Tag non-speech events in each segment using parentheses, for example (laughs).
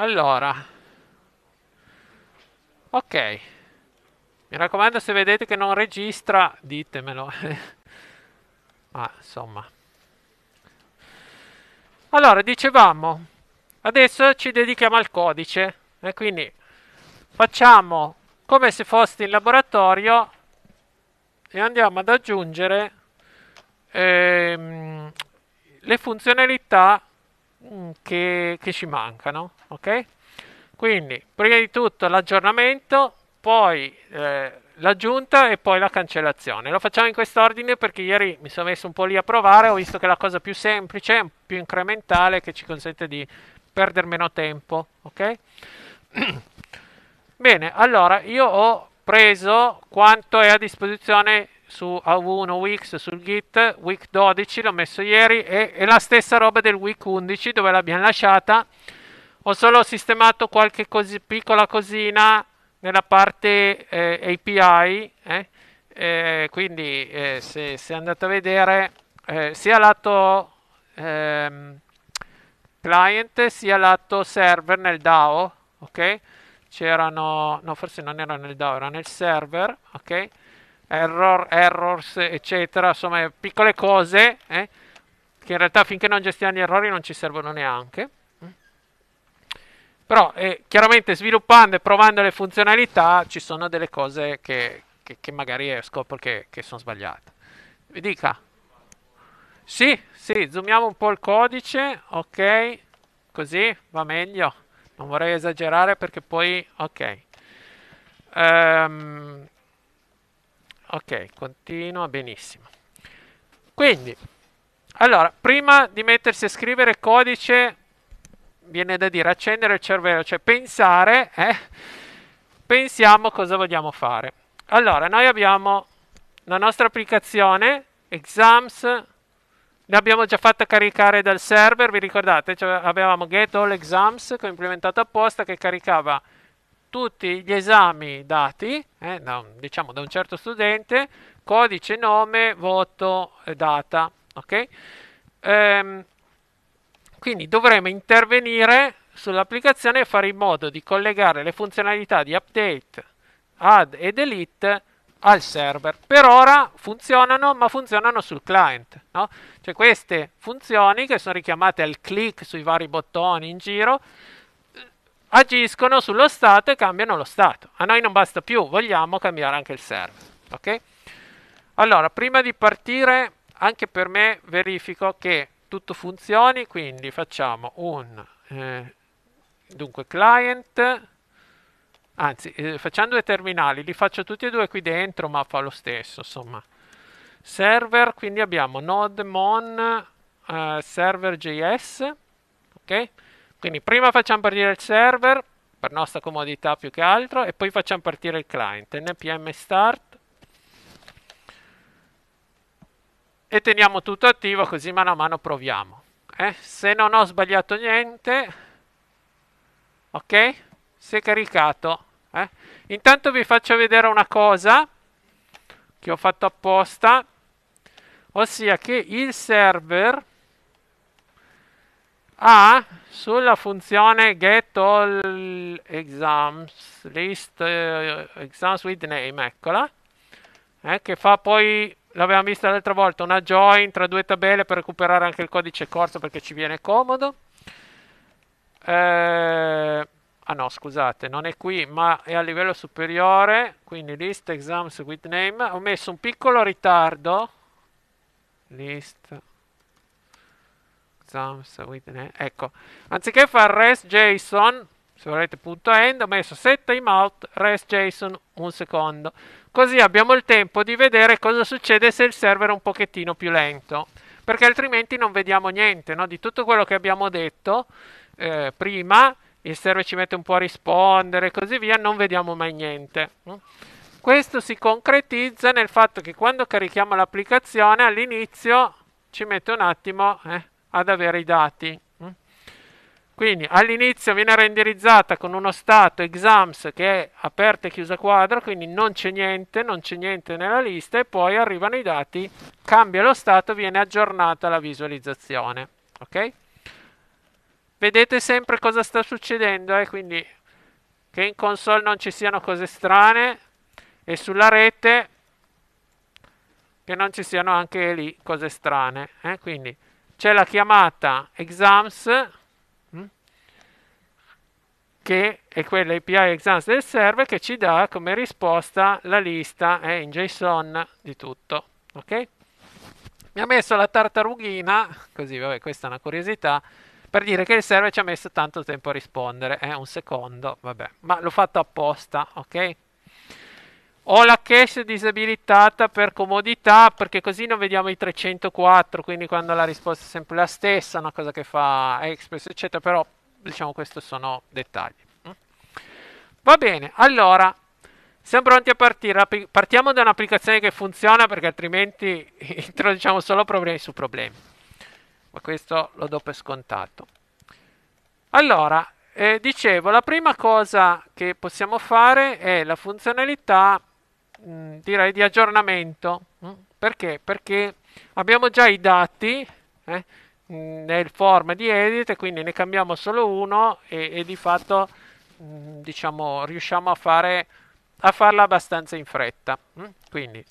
Allora. Ok. Mi raccomando, se vedete che non registra, ditemelo. Ma (laughs) ah, insomma. Allora, dicevamo, adesso ci dedichiamo al codice. E quindi facciamo come se fosse in laboratorio e andiamo ad aggiungere ehm, le funzionalità Mm, che, che ci mancano. Ok? Quindi, prima di tutto l'aggiornamento, poi eh, l'aggiunta e poi la cancellazione. Lo facciamo in quest'ordine perché ieri mi sono messo un po' lì a provare, ho visto che è la cosa più semplice, più incrementale, che ci consente di perdere meno tempo, ok? (clears throat) Bene, allora io ho preso quanto è a disposizione su A1 Wix sul Git, Week 12 l'ho messo ieri e, e la stessa roba del Week 11 dove l'abbiamo lasciata. Ho solo sistemato qualche cosi, piccola cosina nella parte eh, API, eh? Eh, quindi eh, se, se, andate a vedere eh, sia lato ehm, client sia lato server nel DAO, ok? C'erano, no forse non era nel DAO, era nel server, ok? error, errors, eccetera, insomma piccole cose eh, che in realtà finché non gestiamo gli errori non ci servono neanche. Però eh, chiaramente sviluppando e provando le funzionalità ci sono delle cose che, che, che magari scopro che, che sono sbagliate. Vi dica. Sì, sì, zoomiamo un po' il codice, ok, così va meglio. Non vorrei esagerare perché poi, ok. Um, ok continua benissimo quindi allora prima di mettersi a scrivere codice viene da dire accendere il cervello cioè pensare eh? pensiamo cosa vogliamo fare allora noi abbiamo la nostra applicazione exams l'abbiamo già fatta caricare dal server vi ricordate cioè, avevamo get all exams che ho implementato apposta che caricava tutti gli esami dati, eh, da, diciamo da un certo studente, codice, nome, voto e eh, data. ok? Ehm, quindi dovremo intervenire sull'applicazione e fare in modo di collegare le funzionalità di update, add e delete al server. Per ora funzionano, ma funzionano sul client. No? Cioè queste funzioni che sono richiamate al click sui vari bottoni in giro agiscono sullo Stato e cambiano lo Stato. A noi non basta più, vogliamo cambiare anche il server. Ok? Allora, prima di partire, anche per me verifico che tutto funzioni, quindi facciamo un eh, dunque client anzi eh, facciamo due terminali, li faccio tutti e due qui dentro, ma fa lo stesso, insomma. Server, quindi abbiamo node mon eh, server.js, ok? Quindi prima facciamo partire il server, per nostra comodità più che altro, e poi facciamo partire il client. npm start. E teniamo tutto attivo, così mano a mano proviamo. Eh? Se non ho sbagliato niente, ok? Si è caricato. Eh? Intanto vi faccio vedere una cosa che ho fatto apposta, ossia che il server ha sulla funzione get all exams list eh, exams with name, eccola, eh, che fa poi, l'avevamo vista l'altra volta, una join tra due tabelle per recuperare anche il codice corso perché ci viene comodo. Eh, ah no, scusate, non è qui, ma è a livello superiore, quindi list exams with name. Ho messo un piccolo ritardo. List Thumbs with, ecco, anziché fare res JSON, se volete punto end, ho messo set timeout res JSON un secondo. Così abbiamo il tempo di vedere cosa succede se il server è un pochettino più lento. Perché altrimenti non vediamo niente no? di tutto quello che abbiamo detto eh, prima. Il server ci mette un po' a rispondere e così via, non vediamo mai niente. Questo si concretizza nel fatto che quando carichiamo l'applicazione all'inizio ci mette un attimo. Eh, ad avere i dati. Mm? Quindi all'inizio viene renderizzata con uno stato exams che è aperta e chiusa quadro, quindi non c'è niente, non c'è niente nella lista e poi arrivano i dati, cambia lo stato, viene aggiornata la visualizzazione. Ok? Vedete sempre cosa sta succedendo, eh? quindi che in console non ci siano cose strane e sulla rete che non ci siano anche lì cose strane. Eh? Quindi c'è la chiamata exams mm, che è quella API exams del server che ci dà come risposta la lista eh, in JSON di tutto. Ok? Mi ha messo la tartarughina, così vabbè, questa è una curiosità, per dire che il server ci ha messo tanto tempo a rispondere, eh, un secondo, vabbè, ma l'ho fatto apposta, ok? ho la cache disabilitata per comodità perché così non vediamo i 304 quindi quando la risposta è sempre la stessa una cosa che fa Express eccetera però diciamo questi sono dettagli mm. va bene allora siamo pronti a partire partiamo da un'applicazione che funziona perché altrimenti (laughs) introduciamo solo problemi su problemi ma questo lo do per scontato allora eh, dicevo, la prima cosa che possiamo fare è la funzionalità Mm, direi di aggiornamento. Mm, perché? Perché abbiamo già i dati eh, nel form di edit, quindi ne cambiamo solo uno e, e di fatto mm, diciamo riusciamo a, fare, a farla abbastanza in fretta. Quindi,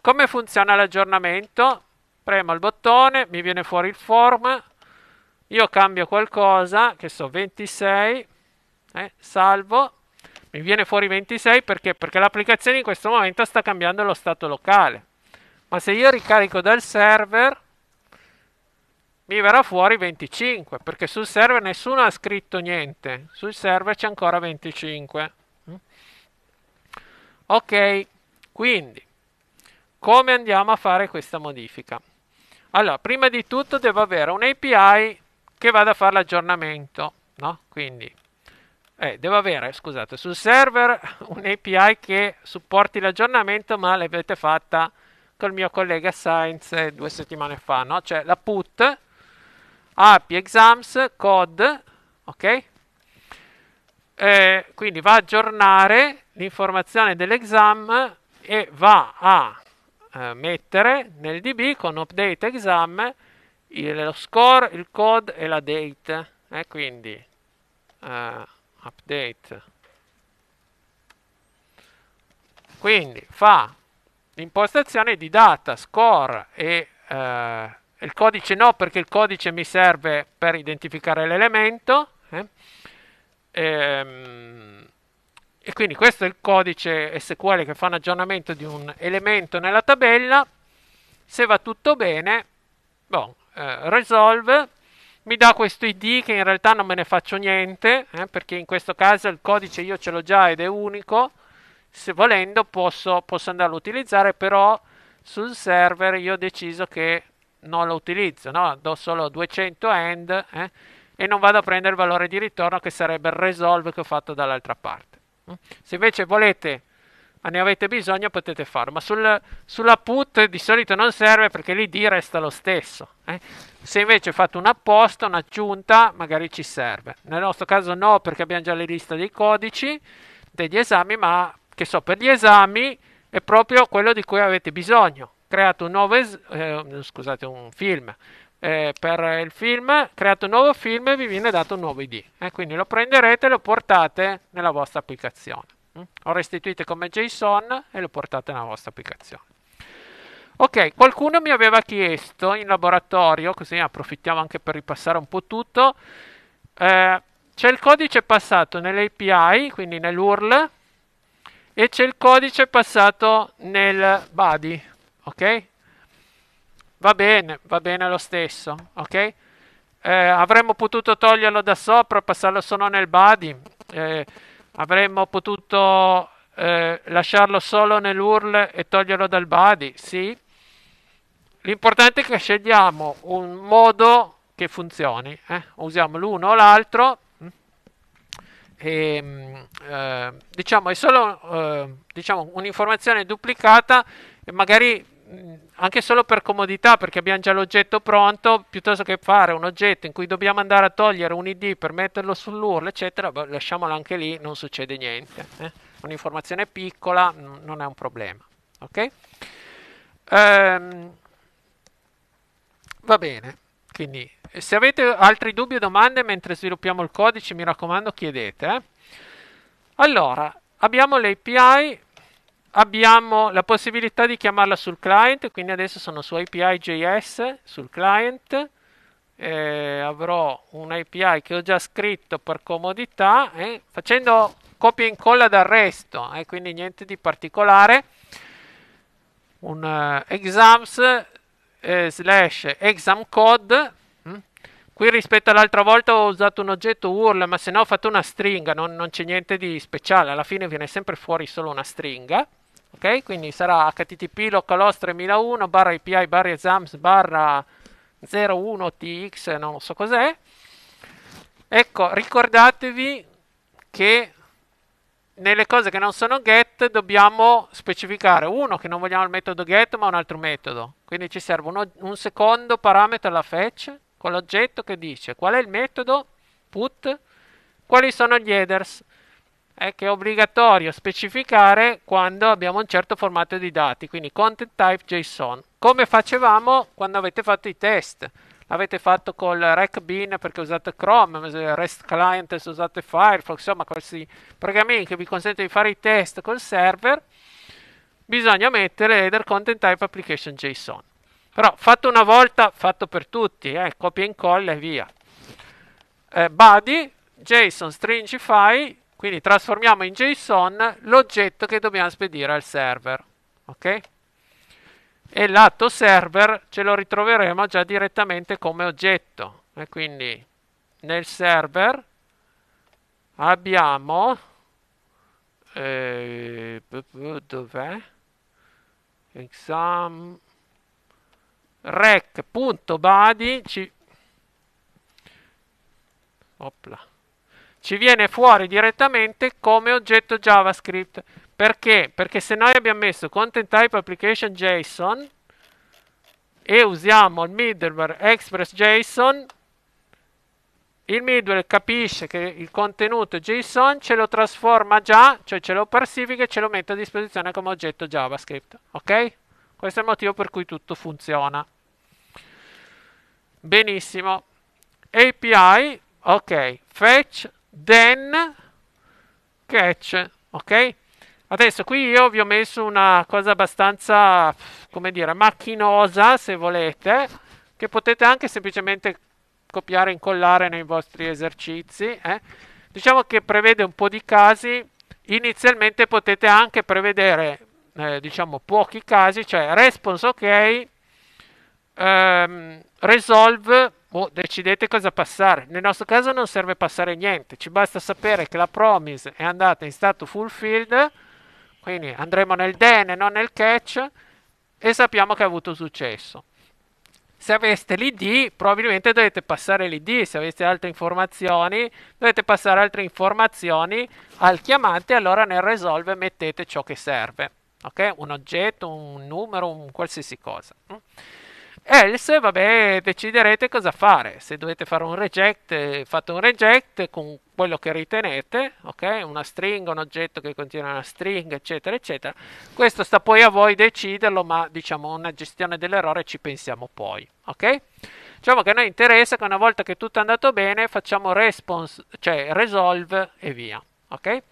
come funziona l'aggiornamento? Premo il bottone, mi viene fuori il form, io cambio qualcosa, che so 26, eh, salvo mi viene fuori 26 perché? Perché l'applicazione in questo momento sta cambiando lo stato locale. Ma se io ricarico dal server, mi verrà fuori 25, perché sul server nessuno ha scritto niente. Sul server c'è ancora 25. Ok, quindi come andiamo a fare questa modifica? Allora, prima di tutto devo avere un API che vada a fare l'aggiornamento, no? Quindi eh, devo avere, scusate, sul server (laughs) un'API che supporti l'aggiornamento, ma l'avete fatta col mio collega Science eh, due settimane fa, no? Cioè la put api exams code, ok? Eh, quindi va a aggiornare l'informazione dell'exam e va a eh, mettere nel DB con update exam il, lo score, il code e la date. Eh, quindi eh, update quindi fa l'impostazione di data score e eh, il codice no perché il codice mi serve per identificare l'elemento eh? e, ehm, e quindi questo è il codice SQL che fa un aggiornamento di un elemento nella tabella se va tutto bene bon, eh, resolve mi dà questo ID che in realtà non me ne faccio niente, eh, perché in questo caso il codice io ce l'ho già ed è unico, se volendo posso, posso andarlo a utilizzare, però sul server io ho deciso che non lo utilizzo, no? do solo 200 end eh, e non vado a prendere il valore di ritorno che sarebbe il resolve che ho fatto dall'altra parte. Mm. Se invece volete Ah, ne avete bisogno potete farlo, ma sul, sulla put di solito non serve perché l'id resta lo stesso. Eh? Se invece fate un apposta, un'aggiunta, magari ci serve. Nel nostro caso no perché abbiamo già le liste dei codici degli esami, ma che so, per gli esami è proprio quello di cui avete bisogno. Create un nuovo, es- eh, scusate, un film. Eh, per il film, create un nuovo film e vi viene dato un nuovo ID. Eh? Quindi lo prenderete e lo portate nella vostra applicazione. Lo restituite come JSON e lo portate nella vostra applicazione. Ok, qualcuno mi aveva chiesto in laboratorio, così approfittiamo anche per ripassare un po' tutto, eh, c'è il codice passato nell'API, quindi nell'URL, e c'è il codice passato nel body, ok? Va bene, va bene lo stesso, ok? Eh, avremmo potuto toglierlo da sopra, passarlo solo nel body. Eh, Avremmo potuto eh, lasciarlo solo nell'URL e toglierlo dal body, sì. L'importante è che scegliamo un modo che funzioni. Eh? Usiamo l'uno o l'altro. Mm. E, ehm, eh, diciamo è solo eh, diciamo, un'informazione duplicata e magari anche solo per comodità, perché abbiamo già l'oggetto pronto, piuttosto che fare un oggetto in cui dobbiamo andare a togliere un ID per metterlo sull'URL, eccetera, beh, lasciamolo anche lì, non succede niente. Eh? Un'informazione piccola n- non è un problema. Ok? Ehm, va bene, quindi eh, se avete altri dubbi o domande mentre sviluppiamo il codice, mi raccomando, chiedete. Eh? Allora, abbiamo le API abbiamo la possibilità di chiamarla sul client, quindi adesso sono su API.js sul client, eh, avrò API che ho già scritto per comodità, eh, facendo copia e incolla dal resto, eh, quindi niente di particolare, un uh, exams eh, slash exam code, mm. qui rispetto all'altra volta ho usato un oggetto URL, ma se no ho fatto una stringa, non, non c'è niente di speciale, alla fine viene sempre fuori solo una stringa, ok? Quindi sarà http localhost 3001 barra API barra exams barra 01tx, non so cos'è. Ecco, ricordatevi che nelle cose che non sono get dobbiamo specificare uno che non vogliamo il metodo get ma un altro metodo. Quindi ci serve uno, un secondo parametro alla fetch con l'oggetto che dice qual è il metodo put, quali sono gli headers è che è obbligatorio specificare quando abbiamo un certo formato di dati, quindi content type JSON, come facevamo quando avete fatto i test. L'avete fatto col RecBean perché usate Chrome, REST Client se usate Firefox, insomma questi programmi che vi consentono di fare i test col server, bisogna mettere header content type application JSON. Però fatto una volta, fatto per tutti, eh, copia e incolla e via. Eh, body, JSON, stringify, quindi trasformiamo in JSON l'oggetto che dobbiamo spedire al server. Ok? E l'atto server ce lo ritroveremo già direttamente come oggetto. E quindi nel server abbiamo... Eh, dov'è? Exam rec.body ci... Opla ci viene fuori direttamente come oggetto JavaScript. Perché? Perché se noi abbiamo messo content type application JSON e usiamo il middleware express JSON, il middleware capisce che il contenuto JSON ce lo trasforma già, cioè ce lo parsifica e ce lo mette a disposizione come oggetto JavaScript. Ok? Questo è il motivo per cui tutto funziona. Benissimo. API, ok, fetch then catch, ok? Adesso qui io vi ho messo una cosa abbastanza, come dire, macchinosa, se volete, che potete anche semplicemente copiare e incollare nei vostri esercizi. Eh? Diciamo che prevede un po' di casi, inizialmente potete anche prevedere, eh, diciamo, pochi casi, cioè response ok, ehm, resolve boh, decidete cosa passare. Nel nostro caso non serve passare niente, ci basta sapere che la promise è andata in stato fulfilled, quindi andremo nel den e non nel catch, e sappiamo che ha avuto successo. Se aveste l'ID, probabilmente dovete passare l'ID, se aveste altre informazioni, dovete passare altre informazioni al chiamante, allora nel resolve mettete ciò che serve, ok? Un oggetto, un numero, un qualsiasi cosa. Else, vabbè, deciderete cosa fare. Se dovete fare un reject, fate un reject con quello che ritenete, ok? Una stringa, un oggetto che contiene una stringa, eccetera, eccetera. Questo sta poi a voi deciderlo, ma diciamo una gestione dell'errore ci pensiamo poi, ok? Diciamo che a noi interessa che una volta che tutto è andato bene, facciamo response, cioè resolve e via, ok?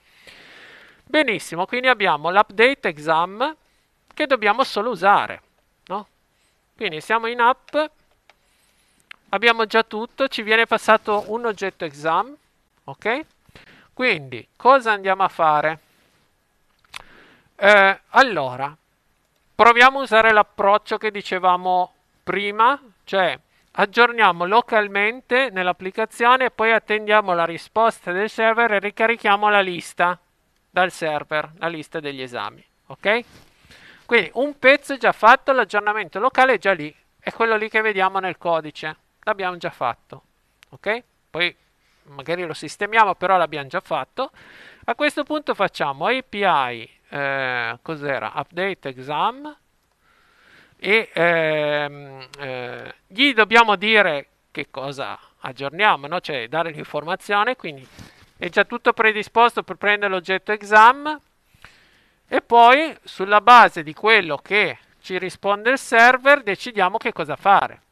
Benissimo, quindi abbiamo l'update exam che dobbiamo solo usare, no? Quindi siamo in app, abbiamo già tutto, ci viene passato un oggetto exam, ok? Quindi cosa andiamo a fare? Eh, allora, proviamo a usare l'approccio che dicevamo prima, cioè aggiorniamo localmente nell'applicazione e poi attendiamo la risposta del server e ricarichiamo la lista dal server, la lista degli esami, ok? Quindi un pezzo è già fatto, l'aggiornamento locale è già lì, è quello lì che vediamo nel codice, l'abbiamo già fatto, ok? Poi magari lo sistemiamo, però l'abbiamo già fatto. A questo punto facciamo API, eh, cos'era? Update exam e ehm, eh, gli dobbiamo dire che cosa aggiorniamo, no? cioè dare l'informazione, quindi è già tutto predisposto per prendere l'oggetto exam e poi sulla base di quello che ci risponde il server decidiamo che cosa fare.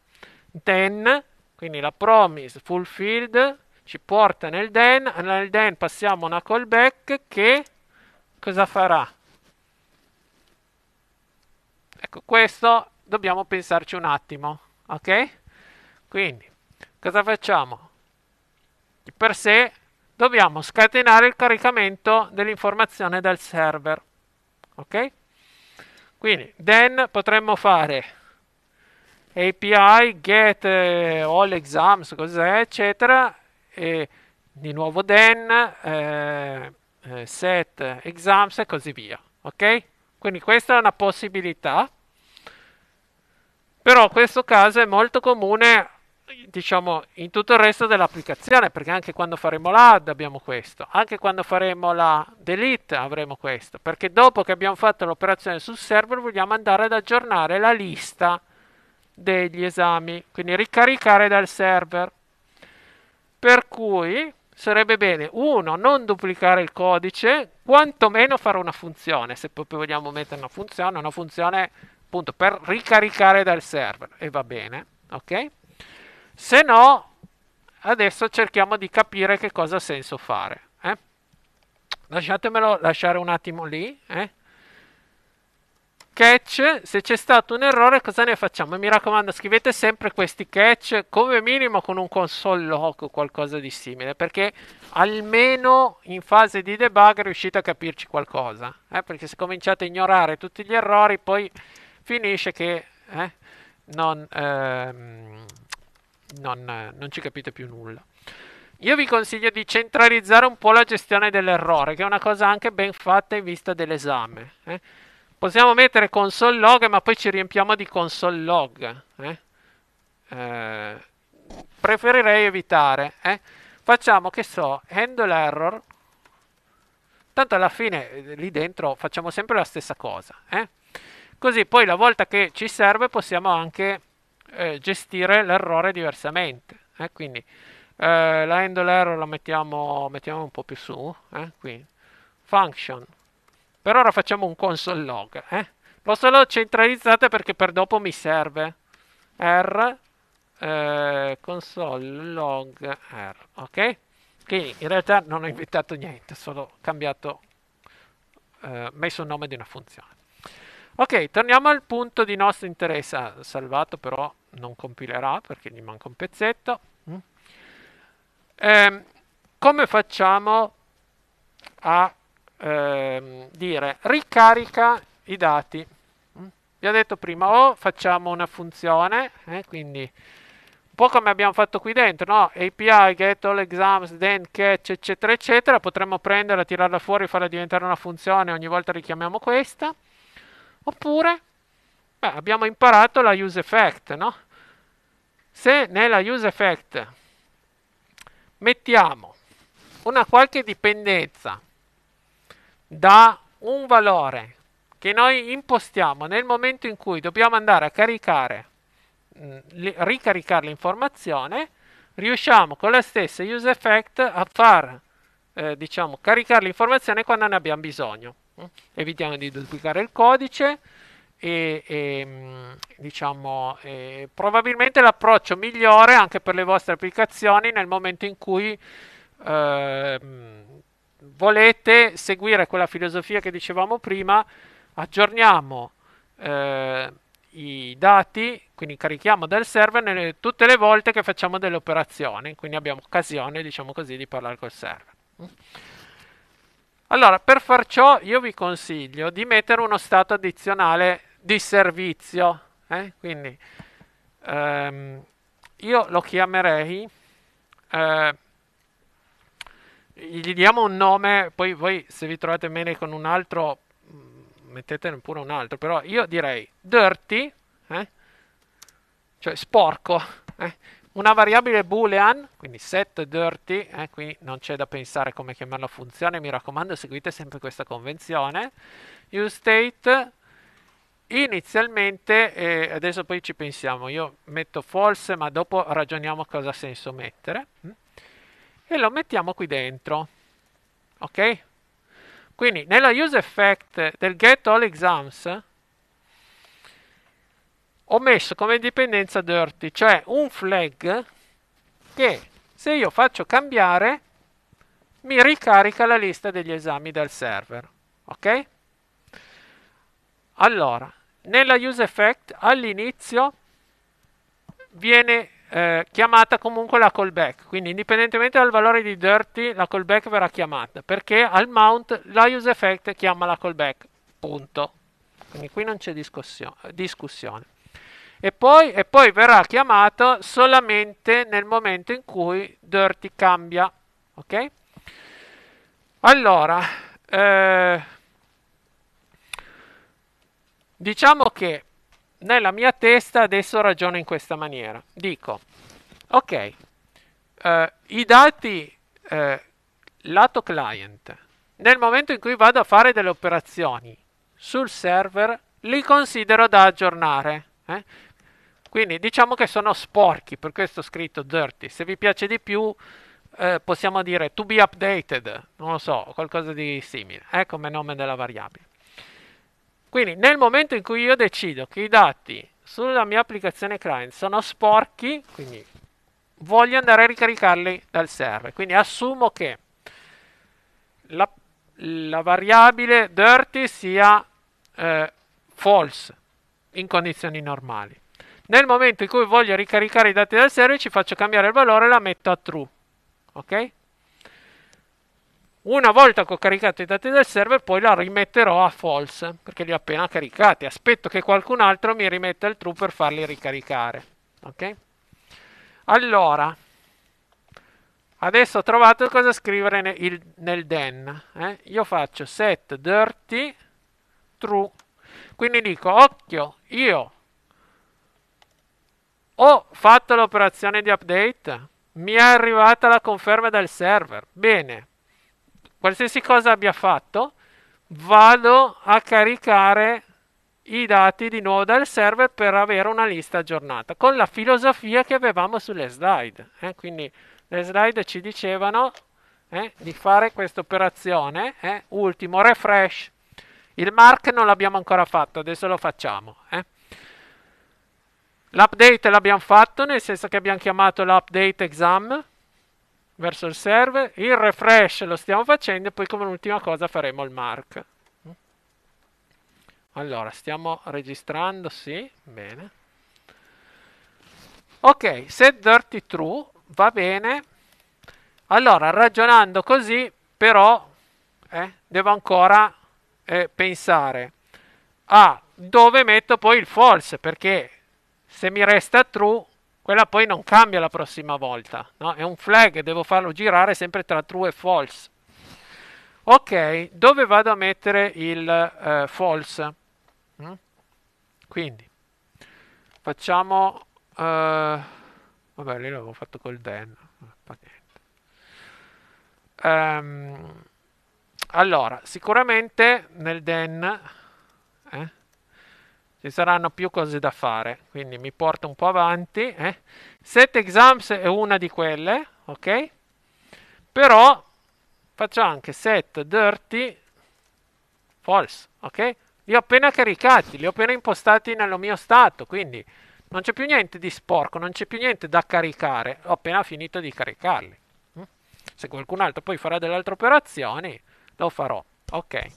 Then, quindi la promise fulfilled ci porta nel then, nel then passiamo una callback che cosa farà? Ecco, questo dobbiamo pensarci un attimo, ok? Quindi, cosa facciamo? Di per sé dobbiamo scatenare il caricamento dell'informazione dal server ok? Quindi then potremmo fare API get eh, all exams, cos'è, eccetera, e di nuovo then eh, eh, set exams e così via, ok? Quindi questa è una possibilità. Però in questo caso è molto comune diciamo in tutto il resto dell'applicazione perché anche quando faremo l'ad abbiamo questo anche quando faremo la delete avremo questo perché dopo che abbiamo fatto l'operazione sul server vogliamo andare ad aggiornare la lista degli esami quindi ricaricare dal server per cui sarebbe bene uno non duplicare il codice quantomeno fare una funzione se proprio vogliamo mettere una funzione una funzione appunto per ricaricare dal server e va bene ok se no, adesso cerchiamo di capire che cosa ha senso fare. Eh? Lasciatemelo lasciare un attimo lì. Eh? Catch, se c'è stato un errore, cosa ne facciamo? mi raccomando, scrivete sempre questi catch come minimo con un console log o qualcosa di simile, perché almeno in fase di debug riuscite a capirci qualcosa. Eh? Perché se cominciate a ignorare tutti gli errori, poi finisce che eh, non, ehm, non, non ci capite più nulla. Io vi consiglio di centralizzare un po' la gestione dell'errore, che è una cosa anche ben fatta in vista dell'esame. Eh? Possiamo mettere console log, ma poi ci riempiamo di console log. Eh? Eh, preferirei evitare. Eh. Facciamo, che so, handle error. Tanto alla fine eh, lì dentro facciamo sempre la stessa cosa. Eh. Così poi la volta che ci serve possiamo anche eh, gestire l'errore diversamente. Eh? Quindi eh, la handle error la mettiamo, mettiamo un po' più su, eh, quindi function. Per ora facciamo un console log. Eh? Posso lo centralizzate perché per dopo mi serve r eh, console log r, ok? Quindi in realtà non ho inventato niente, solo cambiato, eh, messo il nome di una funzione. Ok, torniamo al punto di nostro interesse. Ah, salvato però non compilerà perché gli manca un pezzetto. Eh, come facciamo a eh, dire ricarica i dati? Mm? Vi ho detto prima o facciamo una funzione, eh, quindi un po' come abbiamo fatto qui dentro, no? API, get all exams, then catch, eccetera, eccetera, potremmo prenderla, tirarla fuori, farla diventare una funzione, ogni volta richiamiamo questa, oppure Beh, abbiamo imparato la use effect, no? Se nella use effect mettiamo una qualche dipendenza da un valore che noi impostiamo nel momento in cui dobbiamo andare a caricare, mh, mm, ricaricare l'informazione, riusciamo con la stessa use effect a far, eh, diciamo, caricare l'informazione quando ne abbiamo bisogno. Mm. Evitiamo di duplicare il codice, e, e diciamo eh, probabilmente l'approccio migliore anche per le vostre applicazioni nel momento in cui eh, volete seguire quella filosofia che dicevamo prima, aggiorniamo eh, i dati, quindi carichiamo dal server nelle, tutte le volte che facciamo delle operazioni, quindi abbiamo occasione, diciamo così, di parlare col server. Allora, per far ciò io vi consiglio di mettere uno stato addizionale di servizio. Eh? Quindi ehm, io lo chiamerei, eh, gli diamo un nome, poi voi se vi trovate bene con un altro mm, mettetene pure un altro, però io direi dirty, eh? cioè sporco, eh? una variabile boolean, quindi set dirty, eh? qui non c'è da pensare come chiamare la funzione, mi raccomando seguite sempre questa convenzione, useState inizialmente, eh, adesso poi ci pensiamo, io metto false ma dopo ragioniamo cosa ha senso mettere mm, e lo mettiamo qui dentro, ok? Quindi nella use effect del get all exams ho messo come dipendenza dirty, cioè un flag che se io faccio cambiare mi ricarica la lista degli esami dal server, ok? Allora, nella use effect all'inizio viene eh, chiamata comunque la callback, quindi indipendentemente dal valore di dirty la callback verrà chiamata, perché al mount la use effect chiama la callback, punto. Quindi qui non c'è discussione. E poi, e poi verrà chiamato solamente nel momento in cui dirty cambia, ok? Allora, eh, Diciamo che nella mia testa adesso ragiono in questa maniera. Dico, ok, eh, i dati eh, lato client, nel momento in cui vado a fare delle operazioni sul server, li considero da aggiornare. Eh? Quindi diciamo che sono sporchi, per questo ho scritto dirty. Se vi piace di più, eh, possiamo dire to be updated, non lo so, qualcosa di simile. È eh, come nome della variabile. Quindi nel momento in cui io decido che i dati sulla mia applicazione client sono sporchi, quindi voglio andare a ricaricarli dal server. Quindi assumo che la, la variabile dirty sia eh, false in condizioni normali. Nel momento in cui voglio ricaricare i dati dal server ci faccio cambiare il valore e la metto a true. Ok? Una volta che ho caricato i dati del server, poi la rimetterò a false perché li ho appena caricati. Aspetto che qualcun altro mi rimetta il true per farli ricaricare. Ok? Allora, adesso ho trovato cosa scrivere nel, il, nel den. Eh? Io faccio set dirty true. Quindi dico, occhio, io ho fatto l'operazione di update, mi è arrivata la conferma dal server. Bene, qualsiasi cosa abbia fatto, vado a caricare i dati di nuovo dal server per avere una lista aggiornata con la filosofia che avevamo sulle slide. Eh? Quindi le slide ci dicevano eh, di fare questa operazione, eh? ultimo refresh. Il mark non l'abbiamo ancora fatto, adesso lo facciamo. Eh. L'update l'abbiamo fatto, nel senso che abbiamo chiamato l'update exam verso il server, il refresh lo stiamo facendo e poi come ultima cosa faremo il mark. Allora, stiamo registrando, sì, bene. Ok, set dirty true, va bene. Allora, ragionando così, però, eh, devo ancora eh, pensare a ah, dove metto poi il false, perché se mi resta true quella poi non cambia la prossima volta, no? È un flag, devo farlo girare sempre tra true e false. Ok, dove vado a mettere il eh, false? Mm? Quindi, facciamo... Eh, vabbè, lì l'avevo fatto col den. Um, allora, sicuramente nel den... Eh? ci saranno più cose da fare, quindi mi porto un po' avanti. Eh? Set exams è una di quelle, ok? Però faccio anche set dirty false, ok? Li ho appena caricati, li ho appena impostati nel mio stato, quindi non c'è più niente di sporco, non c'è più niente da caricare, ho appena finito di caricarli. Hm? Se qualcun altro poi farà delle altre operazioni, lo farò. Ok.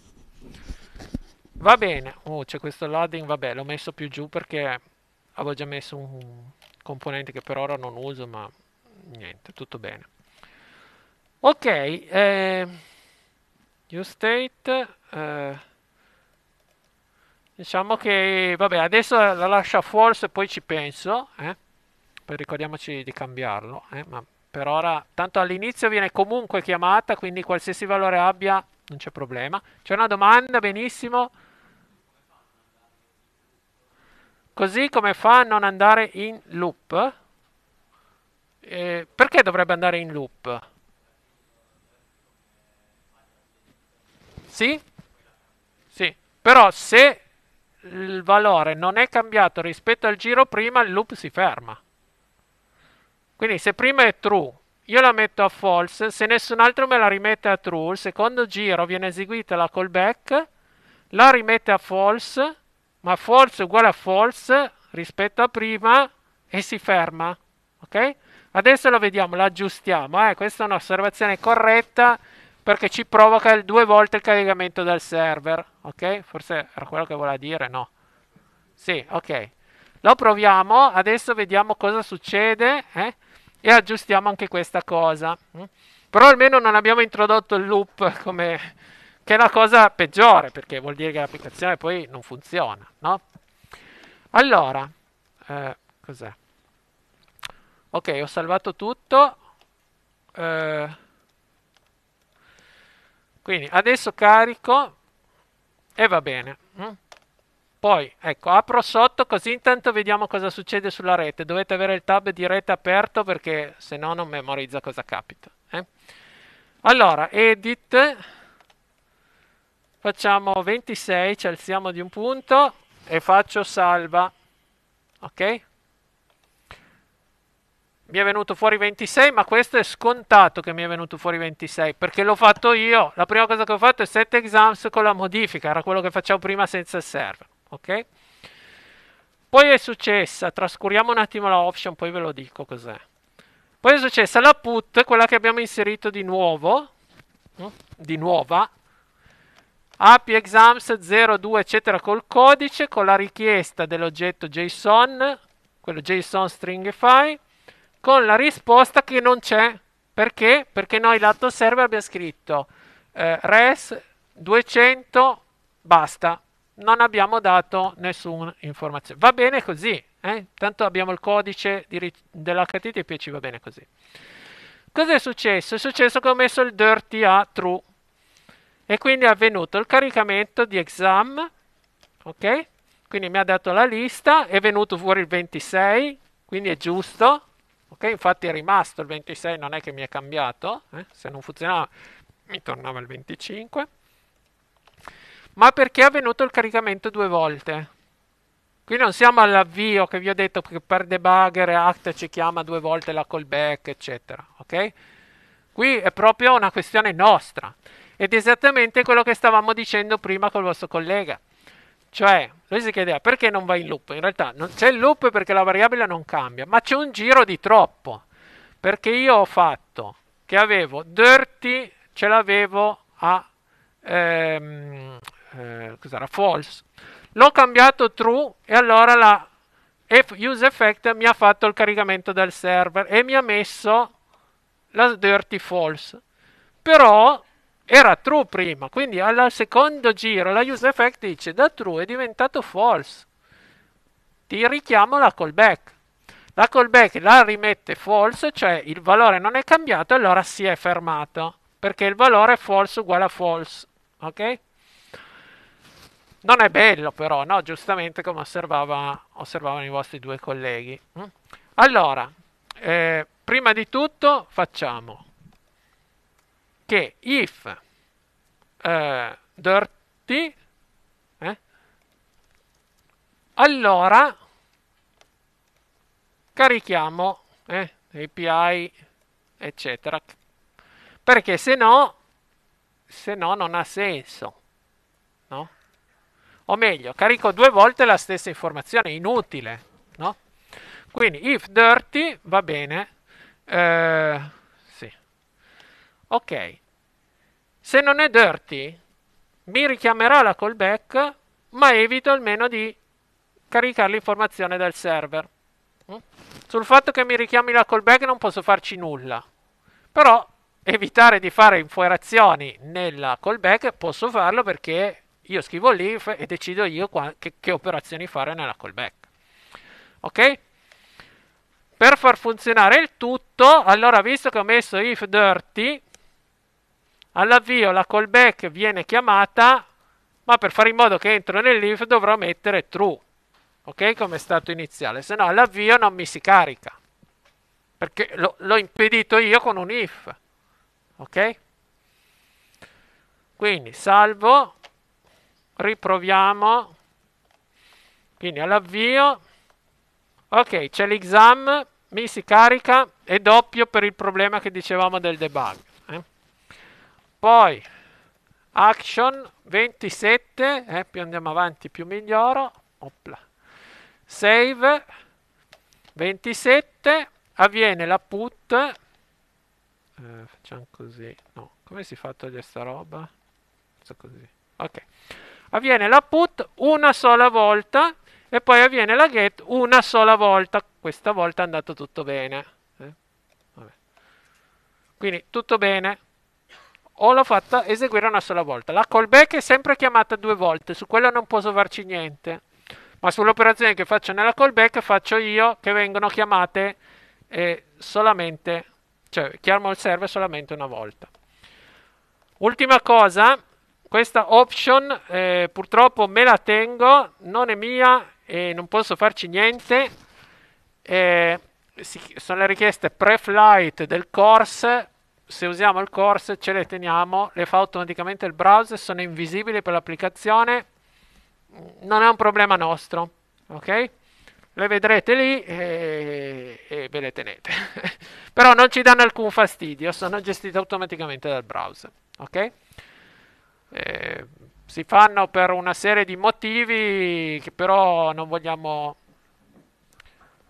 Va bene, oh, c'è questo loading, vabbè, l'ho messo più giù perché avevo già messo un componente che per ora non uso, ma niente, tutto bene. Ok, eh, state, eh, diciamo che, vabbè, adesso la lascia false e poi ci penso, eh, poi ricordiamoci di cambiarlo, eh, ma per ora, tanto all'inizio viene comunque chiamata, quindi qualsiasi valore abbia non c'è problema. C'è una domanda, benissimo. Così come fa a non andare in loop? Eh, perché dovrebbe andare in loop? Sì? Sì. Però se il valore non è cambiato rispetto al giro prima, il loop si ferma. Quindi se prima è true, io la metto a false, se nessun altro me la rimette a true, il secondo giro viene eseguita la callback, la rimette a false ma false uguale a false rispetto a prima e si ferma, ok? Adesso lo vediamo, lo aggiustiamo, eh? questa è un'osservazione corretta perché ci provoca il due volte il caricamento dal server, ok? Forse era quello che voleva dire, no? Sì, ok. Lo proviamo, adesso vediamo cosa succede eh? e aggiustiamo anche questa cosa. Mm? Però almeno non abbiamo introdotto il loop come che è la cosa peggiore perché vuol dire che l'applicazione poi non funziona, no? Allora, eh, cos'è? Ok, ho salvato tutto. Eh, quindi adesso carico e va bene. Mm. Poi, ecco, apro sotto così intanto vediamo cosa succede sulla rete. Dovete avere il tab di rete aperto perché se no non memorizza cosa capita. Eh? Allora, edit facciamo 26, ci alziamo di un punto e faccio salva, ok? Mi è venuto fuori 26, ma questo è scontato che mi è venuto fuori 26, perché l'ho fatto io. La prima cosa che ho fatto è set exams con la modifica, era quello che facciamo prima senza serve. ok? Poi è successa, trascuriamo un attimo la option, poi ve lo dico cos'è. Poi è successa la put, quella che abbiamo inserito di nuovo, mm, di nuova, API exams 02 eccetera col codice con la richiesta dell'oggetto JSON, quello JSON stringify, con la risposta che non c'è. Perché? Perché noi lato server abbiamo scritto eh, res 200 basta. Non abbiamo dato nessuna informazione. Va bene così, eh? tanto abbiamo il codice di, dell'HTTP, ci va bene così. Cos'è successo? È successo che ho messo il dirty a true e quindi è avvenuto il caricamento di exam, ok? Quindi mi ha dato la lista, è venuto fuori il 26, quindi è giusto, ok? Infatti è rimasto il 26, non è che mi è cambiato, eh? se non funzionava mi tornava il 25. Ma perché è avvenuto il caricamento due volte? Qui non siamo all'avvio che vi ho detto che per debugger React ci chiama due volte la callback, eccetera, ok? Qui è proprio una questione nostra. Ed è esattamente quello che stavamo dicendo prima col vostro collega. Cioè, lui si chiedeva perché non va in loop? In realtà non c'è il loop perché la variabile non cambia, ma c'è un giro di troppo. Perché io ho fatto che avevo dirty, ce l'avevo a ehm, eh, cos'era, false. L'ho cambiato true e allora la useEffect mi ha fatto il caricamento dal server e mi ha messo la dirty false. Però era true prima, quindi al secondo giro la use effect dice da true è diventato false. Ti richiamo la callback. La callback la rimette false, cioè il valore non è cambiato, allora si è fermato, perché il valore è false uguale a false, ok? Non è bello però, no? Giustamente come osservava, osservavano i vostri due colleghi. Mm? Allora, eh, prima di tutto facciamo che if eh, dirty eh, allora carichiamo eh, API eccetera perché se no se no non ha senso no? o meglio carico due volte la stessa informazione inutile no? quindi if dirty va bene eh, Ok, se non è dirty, mi richiamerà la callback, ma evito almeno di caricare l'informazione dal server. Mm? Sul fatto che mi richiami la callback non posso farci nulla, però evitare di fare infuorazioni nella callback posso farlo perché io scrivo l'if e decido io che, che operazioni fare nella callback. Ok? Per far funzionare il tutto, allora visto che ho messo if dirty, All'avvio la callback viene chiamata, ma per fare in modo che entro nell'if dovrò mettere true, ok? Come stato iniziale, se no all'avvio non mi si carica, perché lo, l'ho impedito io con un if, ok? Quindi salvo, riproviamo, quindi all'avvio, ok, c'è l'exam, mi si carica, è doppio per il problema che dicevamo del debug. Poi action 27, eh, più andiamo avanti più miglioro. Opla. Save 27, avviene la put. Eh, facciamo così. No, come si fa a togliere sta roba? Faccio così. Ok. Avviene la put una sola volta e poi avviene la get una sola volta. Questa volta è andato tutto bene. Eh? Quindi tutto bene o l'ho fatta eseguire una sola volta. La callback è sempre chiamata due volte, su quella non posso farci niente. Ma sull'operazione che faccio nella callback faccio io che vengono chiamate eh, solamente, cioè chiamo il server solamente una volta. Ultima cosa, questa option eh, purtroppo me la tengo, non è mia e non posso farci niente. Eh, sono le richieste pre-flight del course se usiamo il course ce le teniamo, le fa automaticamente il browser, sono invisibili per l'applicazione, non è un problema nostro, ok? Le vedrete lì e, e ve le tenete. (laughs) Però non ci danno alcun fastidio, sono gestite automaticamente dal browser, ok? Eh, si fanno per una serie di motivi che però non vogliamo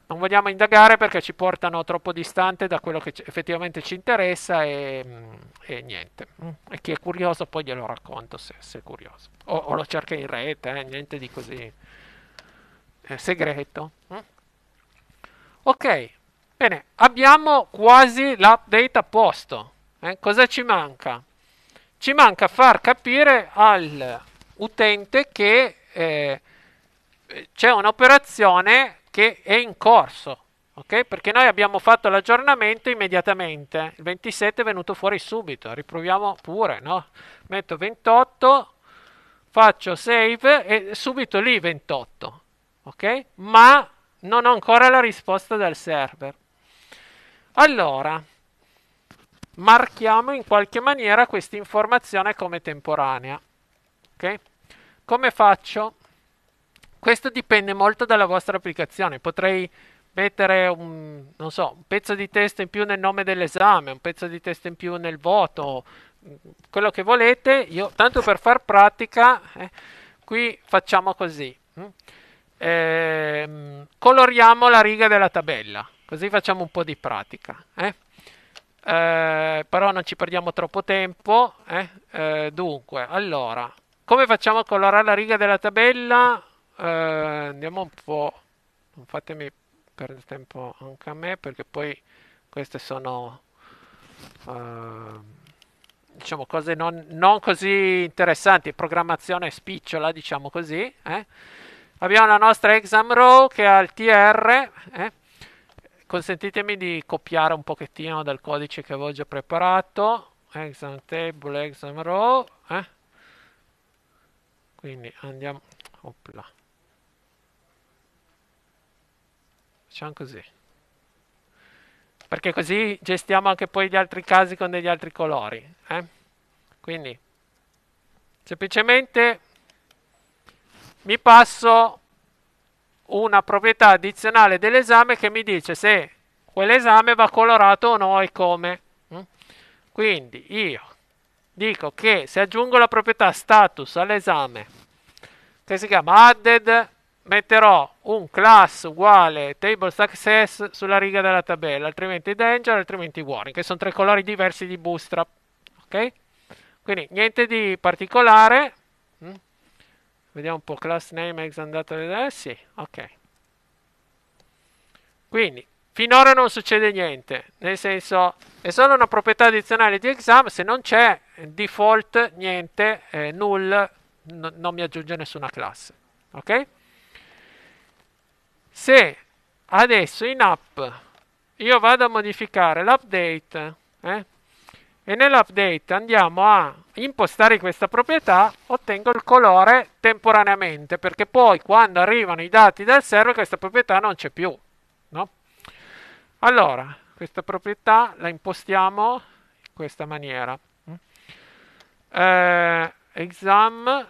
non vogliamo indagare perché ci portano troppo distante da quello che effettivamente ci interessa e, mm, e niente. Mm. E chi è curioso poi glielo racconto se, se è curioso. O, o, lo cerca in rete, eh, niente di così è eh, segreto. Mm. Ok, bene, abbiamo quasi l'update a posto. Eh, cosa ci manca? Ci manca far capire all'utente che eh, c'è un'operazione che è in corso. Okay? Perché noi abbiamo fatto l'aggiornamento immediatamente, il 27 è venuto fuori subito, riproviamo pure, no? Metto 28, faccio save e subito lì 28, ok? Ma non ho ancora la risposta dal server. Allora, marchiamo in qualche maniera questa informazione come temporanea, ok? Come faccio? questo dipende molto dalla vostra applicazione. Potrei mettere un, so, un pezzo di testo in più nel nome dell'esame, un pezzo di testo in più nel voto, quello che volete. Io, tanto per far pratica, eh, qui facciamo così. Eh, coloriamo la riga della tabella, così facciamo un po' di pratica. Eh? Eh, però non ci perdiamo troppo tempo. Eh? Eh, dunque, allora, come facciamo a colorare la riga della tabella? uh, andiamo un po', non fatemi perdere tempo anche a me perché poi queste sono uh, diciamo cose non, non, così interessanti, programmazione spicciola diciamo così. Eh? Abbiamo la nostra exam row che ha il TR. Eh? Consentitemi di copiare un pochettino del codice che avevo già preparato. Exam table, exam row. Eh? Quindi andiamo. Opla. Facciamo così. Perché così gestiamo anche poi gli altri casi con degli altri colori. Eh? Quindi, semplicemente mi passo una proprietà addizionale dell'esame che mi dice se quell'esame va colorato o no e come. Mm? Quindi io dico che se aggiungo la proprietà status all'esame che si chiama added metterò un class uguale table success sulla riga della tabella, altrimenti danger, altrimenti warning, che sono tre colori diversi di bootstrap, ok? Quindi niente di particolare, mm. vediamo un po' class name ex andato a vedere, sì, ok. Quindi, finora non succede niente, nel senso, è solo una proprietà addizionale di exam, se non c'è default, niente, eh, null, non mi aggiunge nessuna classe, ok? se adesso in app io vado a modificare l'update eh, e nell'update andiamo a impostare questa proprietà ottengo il colore temporaneamente perché poi quando arrivano i dati dal server questa proprietà non c'è più no? allora questa proprietà la impostiamo in questa maniera mm. eh, exam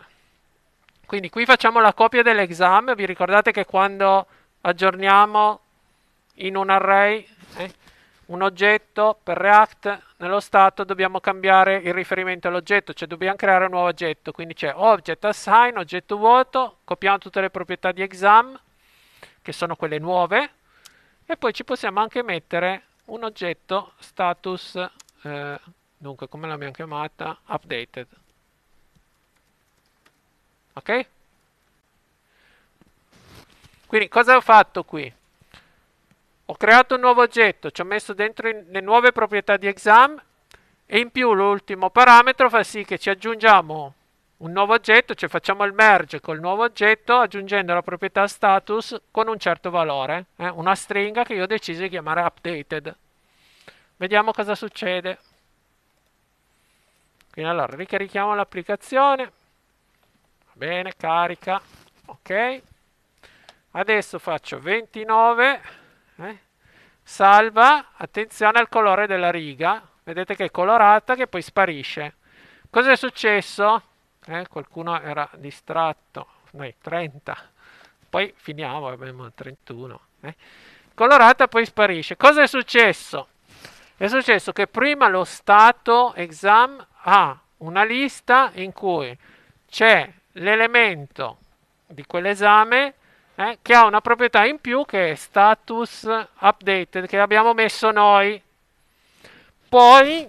quindi qui facciamo la copia dell'exam vi ricordate che quando aggiorniamo in un array eh, un oggetto per React, nello stato dobbiamo cambiare il riferimento all'oggetto, cioè dobbiamo creare un nuovo oggetto, quindi c'è object assign, oggetto vuoto, copiamo tutte le proprietà di exam, che sono quelle nuove, e poi ci possiamo anche mettere un oggetto status, eh, dunque come l'abbiamo chiamata, updated. Ok? Quindi cosa ho fatto qui? Ho creato un nuovo oggetto, ci ho messo dentro le nuove proprietà di exam e in più l'ultimo parametro fa sì che ci aggiungiamo un nuovo oggetto, cioè facciamo il merge col nuovo oggetto aggiungendo la proprietà status con un certo valore, eh? una stringa che io ho deciso di chiamare updated. Vediamo cosa succede. Quindi allora ricarichiamo l'applicazione. Va bene, carica. Ok adesso faccio 29 eh? salva attenzione al colore della riga vedete che è colorata che poi sparisce cosa è successo eh, qualcuno era distratto noi 30 poi finiamo abbiamo 31 eh? colorata poi sparisce cosa è successo è successo che prima lo stato exam ha una lista in cui c'è l'elemento di quell'esame eh, che ha una proprietà in più che è status updated, che abbiamo messo noi. Poi,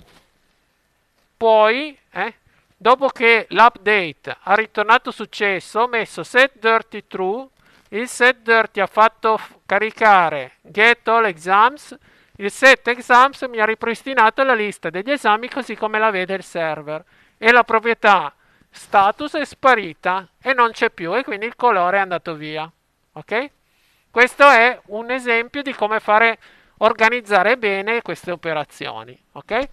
poi eh, dopo che l'update ha ritornato successo, ho messo set dirty true, il set dirty ha fatto caricare get all exams, il set exams mi ha ripristinato la lista degli esami così come la vede il server e la proprietà status è sparita e non c'è più e quindi il colore è andato via. Ok? Questo è un esempio di come fare organizzare bene queste operazioni. Ok?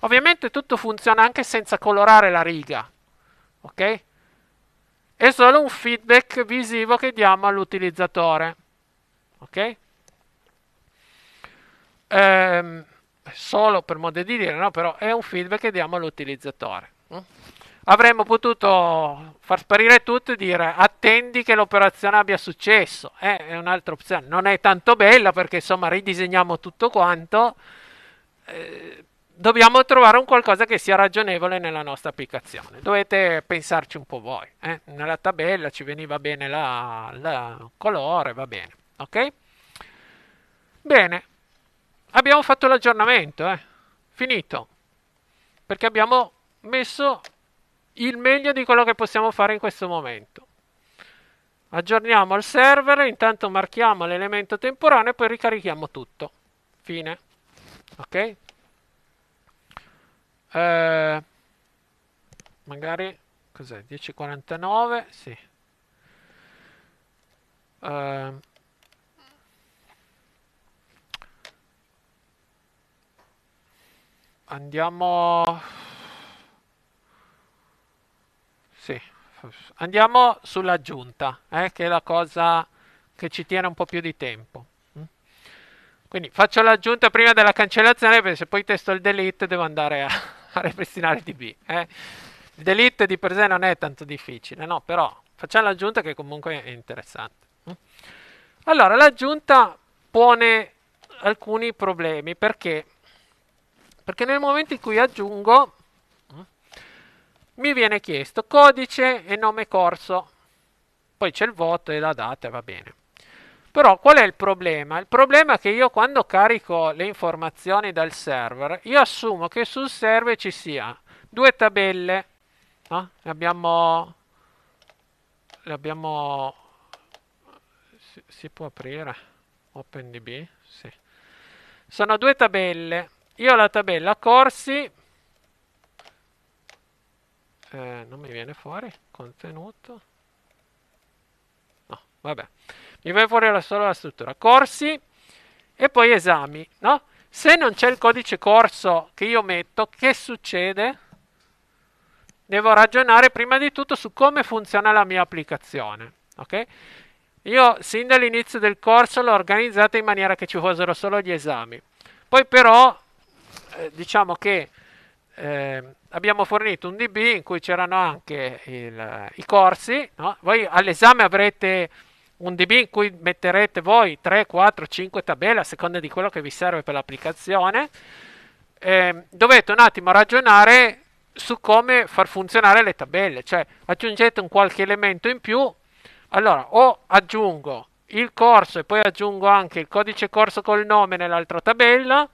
Ovviamente tutto funziona anche senza colorare la riga. Ok? È solo un feedback visivo che diamo all'utilizzatore. Ok? Ehm, solo per modo di dire, no? Però è un feedback che diamo all'utilizzatore. Mm? avremmo potuto far sparire tutto e dire attendi che l'operazione abbia successo. Eh, è un'altra opzione. Non è tanto bella perché insomma ridisegniamo tutto quanto. Eh, dobbiamo trovare un qualcosa che sia ragionevole nella nostra applicazione. Dovete pensarci un po' voi. Eh? Nella tabella ci veniva bene il colore, va bene. Ok? Bene. Abbiamo fatto l'aggiornamento. Eh. Finito. Perché abbiamo messo il meglio di quello che possiamo fare in questo momento. Aggiorniamo il server, intanto marchiamo l'elemento temporaneo e poi ricarichiamo tutto. Fine. Ok? Eh, magari, cos'è? 10.49? Sì. Eh, andiamo... andiamo sull'aggiunta, eh, che è la cosa che ci tiene un po' più di tempo. Mm? Quindi faccio l'aggiunta prima della cancellazione, perché se poi testo il delete devo andare a, (laughs) a ripristinare il DB. Eh. Il delete di per sé non è tanto difficile, no, però facciamo l'aggiunta che comunque è interessante. Mm? Allora, l'aggiunta pone alcuni problemi, perché? Perché nel momento in cui aggiungo, mi viene chiesto codice e nome corso, poi c'è il voto e la data, va bene. Però qual è il problema? Il problema è che io quando carico le informazioni dal server, io assumo che sul server ci sia due tabelle, no? le abbiamo... Le abbiamo... Si, si può aprire? OpenDB? Sì. Sono due tabelle. Io ho la tabella corsi eh, non mi viene fuori contenuto no vabbè mi viene fuori la, solo la struttura corsi e poi esami no se non c'è il codice corso che io metto che succede devo ragionare prima di tutto su come funziona la mia applicazione ok io sin dall'inizio del corso l'ho organizzata in maniera che ci fossero solo gli esami poi però eh, diciamo che eh, abbiamo fornito un DB in cui c'erano anche il, i corsi. No? Voi all'esame avrete un DB in cui metterete voi 3, 4, 5 tabelle a seconda di quello che vi serve per l'applicazione. Eh, dovete un attimo ragionare su come far funzionare le tabelle, cioè aggiungete un qualche elemento in più. Allora, o aggiungo il corso e poi aggiungo anche il codice corso col nome nell'altra tabella,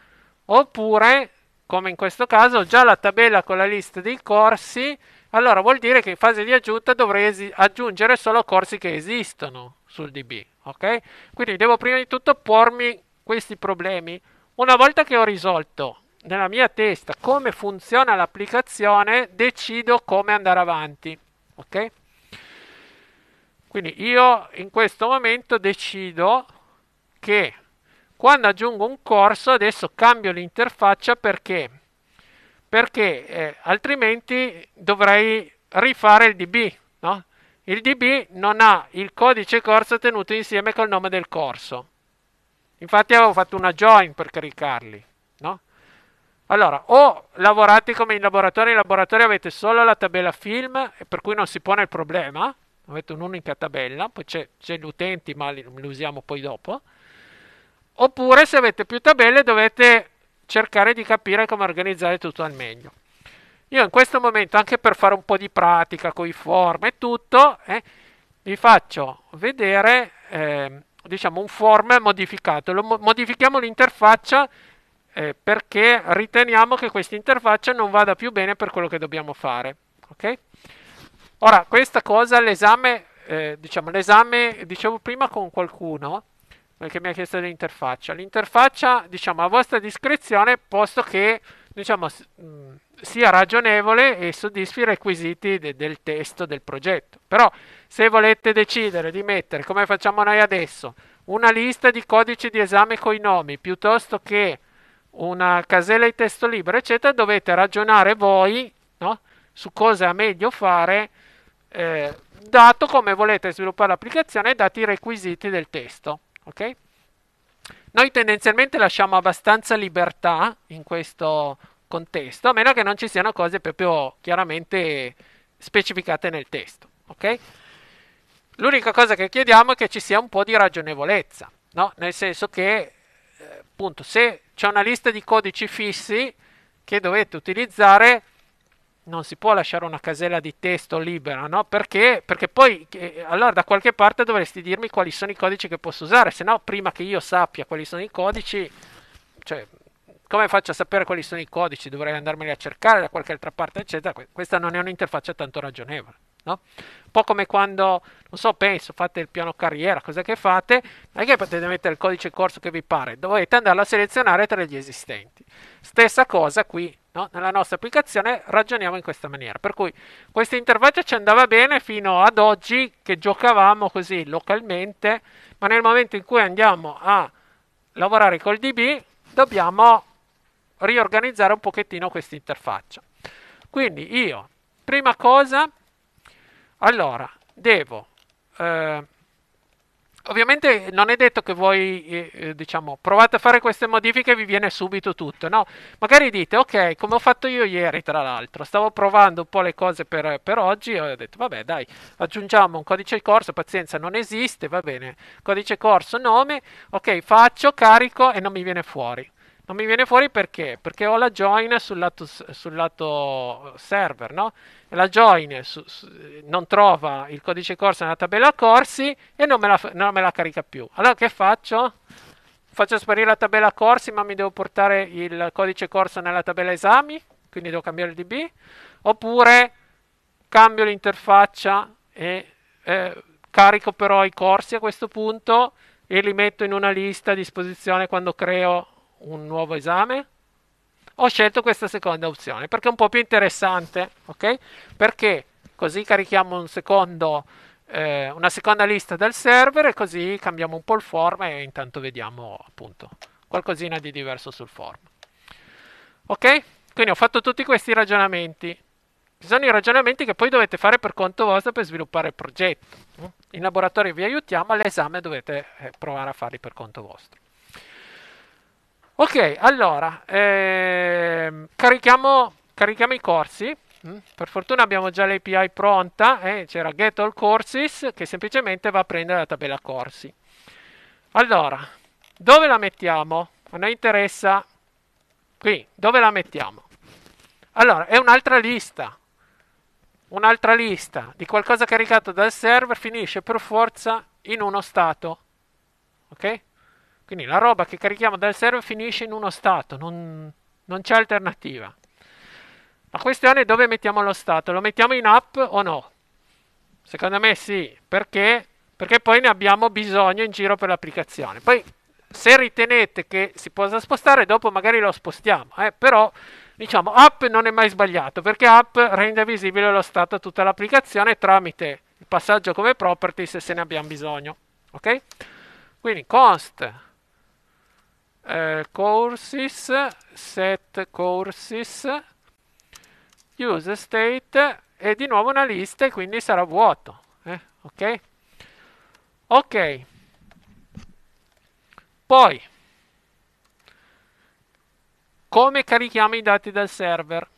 oppure come in questo caso, già la tabella con la lista dei corsi, allora vuol dire che in fase di aggiunta dovrei esi- aggiungere solo corsi che esistono sul DB, ok? Quindi devo prima di tutto pormi questi problemi. Una volta che ho risolto nella mia testa come funziona l'applicazione, decido come andare avanti, ok? Quindi io in questo momento decido che quando aggiungo un corso adesso cambio l'interfaccia perché, perché eh, altrimenti dovrei rifare il db no? il db non ha il codice corso tenuto insieme col nome del corso infatti avevo fatto una join per caricarli no? allora o lavorate come in laboratorio in laboratorio avete solo la tabella film per cui non si pone il problema avete un'unica tabella poi c'è, c'è gli utenti ma li, li usiamo poi dopo oppure se avete più tabelle dovete cercare di capire come organizzare tutto al meglio. Io in questo momento, anche per fare un po' di pratica con i form e tutto, eh, vi faccio vedere eh, diciamo un form modificato. Lo mo modifichiamo l'interfaccia eh, perché riteniamo che questa interfaccia non vada più bene per quello che dobbiamo fare. Okay? Ora, questa cosa, l'esame, eh, diciamo, l'esame, dicevo prima con qualcuno, perché mi ha chiesto l'interfaccia. L'interfaccia, diciamo, a vostra discrezione, posto che, diciamo, sia ragionevole e soddisfi i requisiti de- del testo del progetto. Però, se volete decidere di mettere, come facciamo noi adesso, una lista di codici di esame con i nomi, piuttosto che una casella di testo libero, eccetera, dovete ragionare voi, no? Su cosa è meglio fare... Eh, dato come volete sviluppare l'applicazione e dati i requisiti del testo. Okay? Noi tendenzialmente lasciamo abbastanza libertà in questo contesto, a meno che non ci siano cose proprio chiaramente specificate nel testo. Okay? L'unica cosa che chiediamo è che ci sia un po' di ragionevolezza, no? nel senso che eh, appunto, se c'è una lista di codici fissi che dovete utilizzare, non si può lasciare una casella di testo libera, no? Perché? Perché poi eh, allora da qualche parte dovresti dirmi quali sono i codici che posso usare, se no prima che io sappia quali sono i codici, cioè come faccio a sapere quali sono i codici? Dovrei andarmeli a cercare da qualche altra parte, eccetera. Questa non è un'interfaccia tanto ragionevole, no? Un po' come quando, non so, penso, fate il piano carriera, cosa che fate? Non è che potete mettere il codice corso che vi pare, dovete andarlo a selezionare tra gli esistenti. Stessa cosa qui No? Nella nostra applicazione ragioniamo in questa maniera. Per cui questa interfaccia ci andava bene fino ad oggi che giocavamo così localmente, ma nel momento in cui andiamo a lavorare col DB dobbiamo riorganizzare un pochettino questa interfaccia. Quindi io, prima cosa, allora, devo eh, Ovviamente non è detto che voi, eh, eh, diciamo, provate a fare queste modifiche e vi viene subito tutto, no? Magari dite, ok, come ho fatto io ieri, tra l'altro, stavo provando un po' le cose per, per oggi e ho detto, vabbè, dai, aggiungiamo un codice corso, pazienza, non esiste, va bene, codice corso, nome, ok, faccio, carico e non mi viene fuori. Non mi viene fuori perché? Perché ho la join sul lato, sul lato server, no? La join su, su, non trova il codice corso nella tabella corsi e non me, la, non me la carica più. Allora che faccio? Faccio sparire la tabella corsi ma mi devo portare il codice corso nella tabella esami, quindi devo cambiare il DB, oppure cambio l'interfaccia e eh, carico però i corsi a questo punto e li metto in una lista a disposizione quando creo un nuovo esame? Ho scelto questa seconda opzione perché è un po' più interessante, ok? Perché così carichiamo un secondo, eh, una seconda lista dal server e così cambiamo un po' il form e intanto vediamo appunto qualcosina di diverso sul form. Ok? Quindi ho fatto tutti questi ragionamenti. Ci Sono i ragionamenti che poi dovete fare per conto vostro per sviluppare il progetto. In laboratorio vi aiutiamo, all'esame dovete eh, provare a farli per conto vostro. Ok, allora, ehm, carichiamo, carichiamo, i corsi. Mm. Per fortuna abbiamo già l'API pronta, eh? c'era get all courses che semplicemente va a prendere la tabella corsi. Allora, dove la mettiamo? A noi interessa qui, dove la mettiamo? Allora, è un'altra lista, un'altra lista di qualcosa caricato dal server finisce per forza in uno stato, ok? Quindi la roba che carichiamo dal server finisce in uno stato, non, non c'è alternativa. La questione è dove mettiamo lo stato, lo mettiamo in app o no? Secondo me sì, perché? Perché poi ne abbiamo bisogno in giro per l'applicazione. Poi se ritenete che si possa spostare, dopo magari lo spostiamo, eh? però diciamo app non è mai sbagliato perché app rende visibile lo stato a tutta l'applicazione tramite il passaggio come properties se ne abbiamo bisogno. Ok? Quindi const eh, courses, set courses, use state e di nuovo una lista e quindi sarà vuoto. Eh? Ok? Ok. Poi, come carichiamo i dati dal server?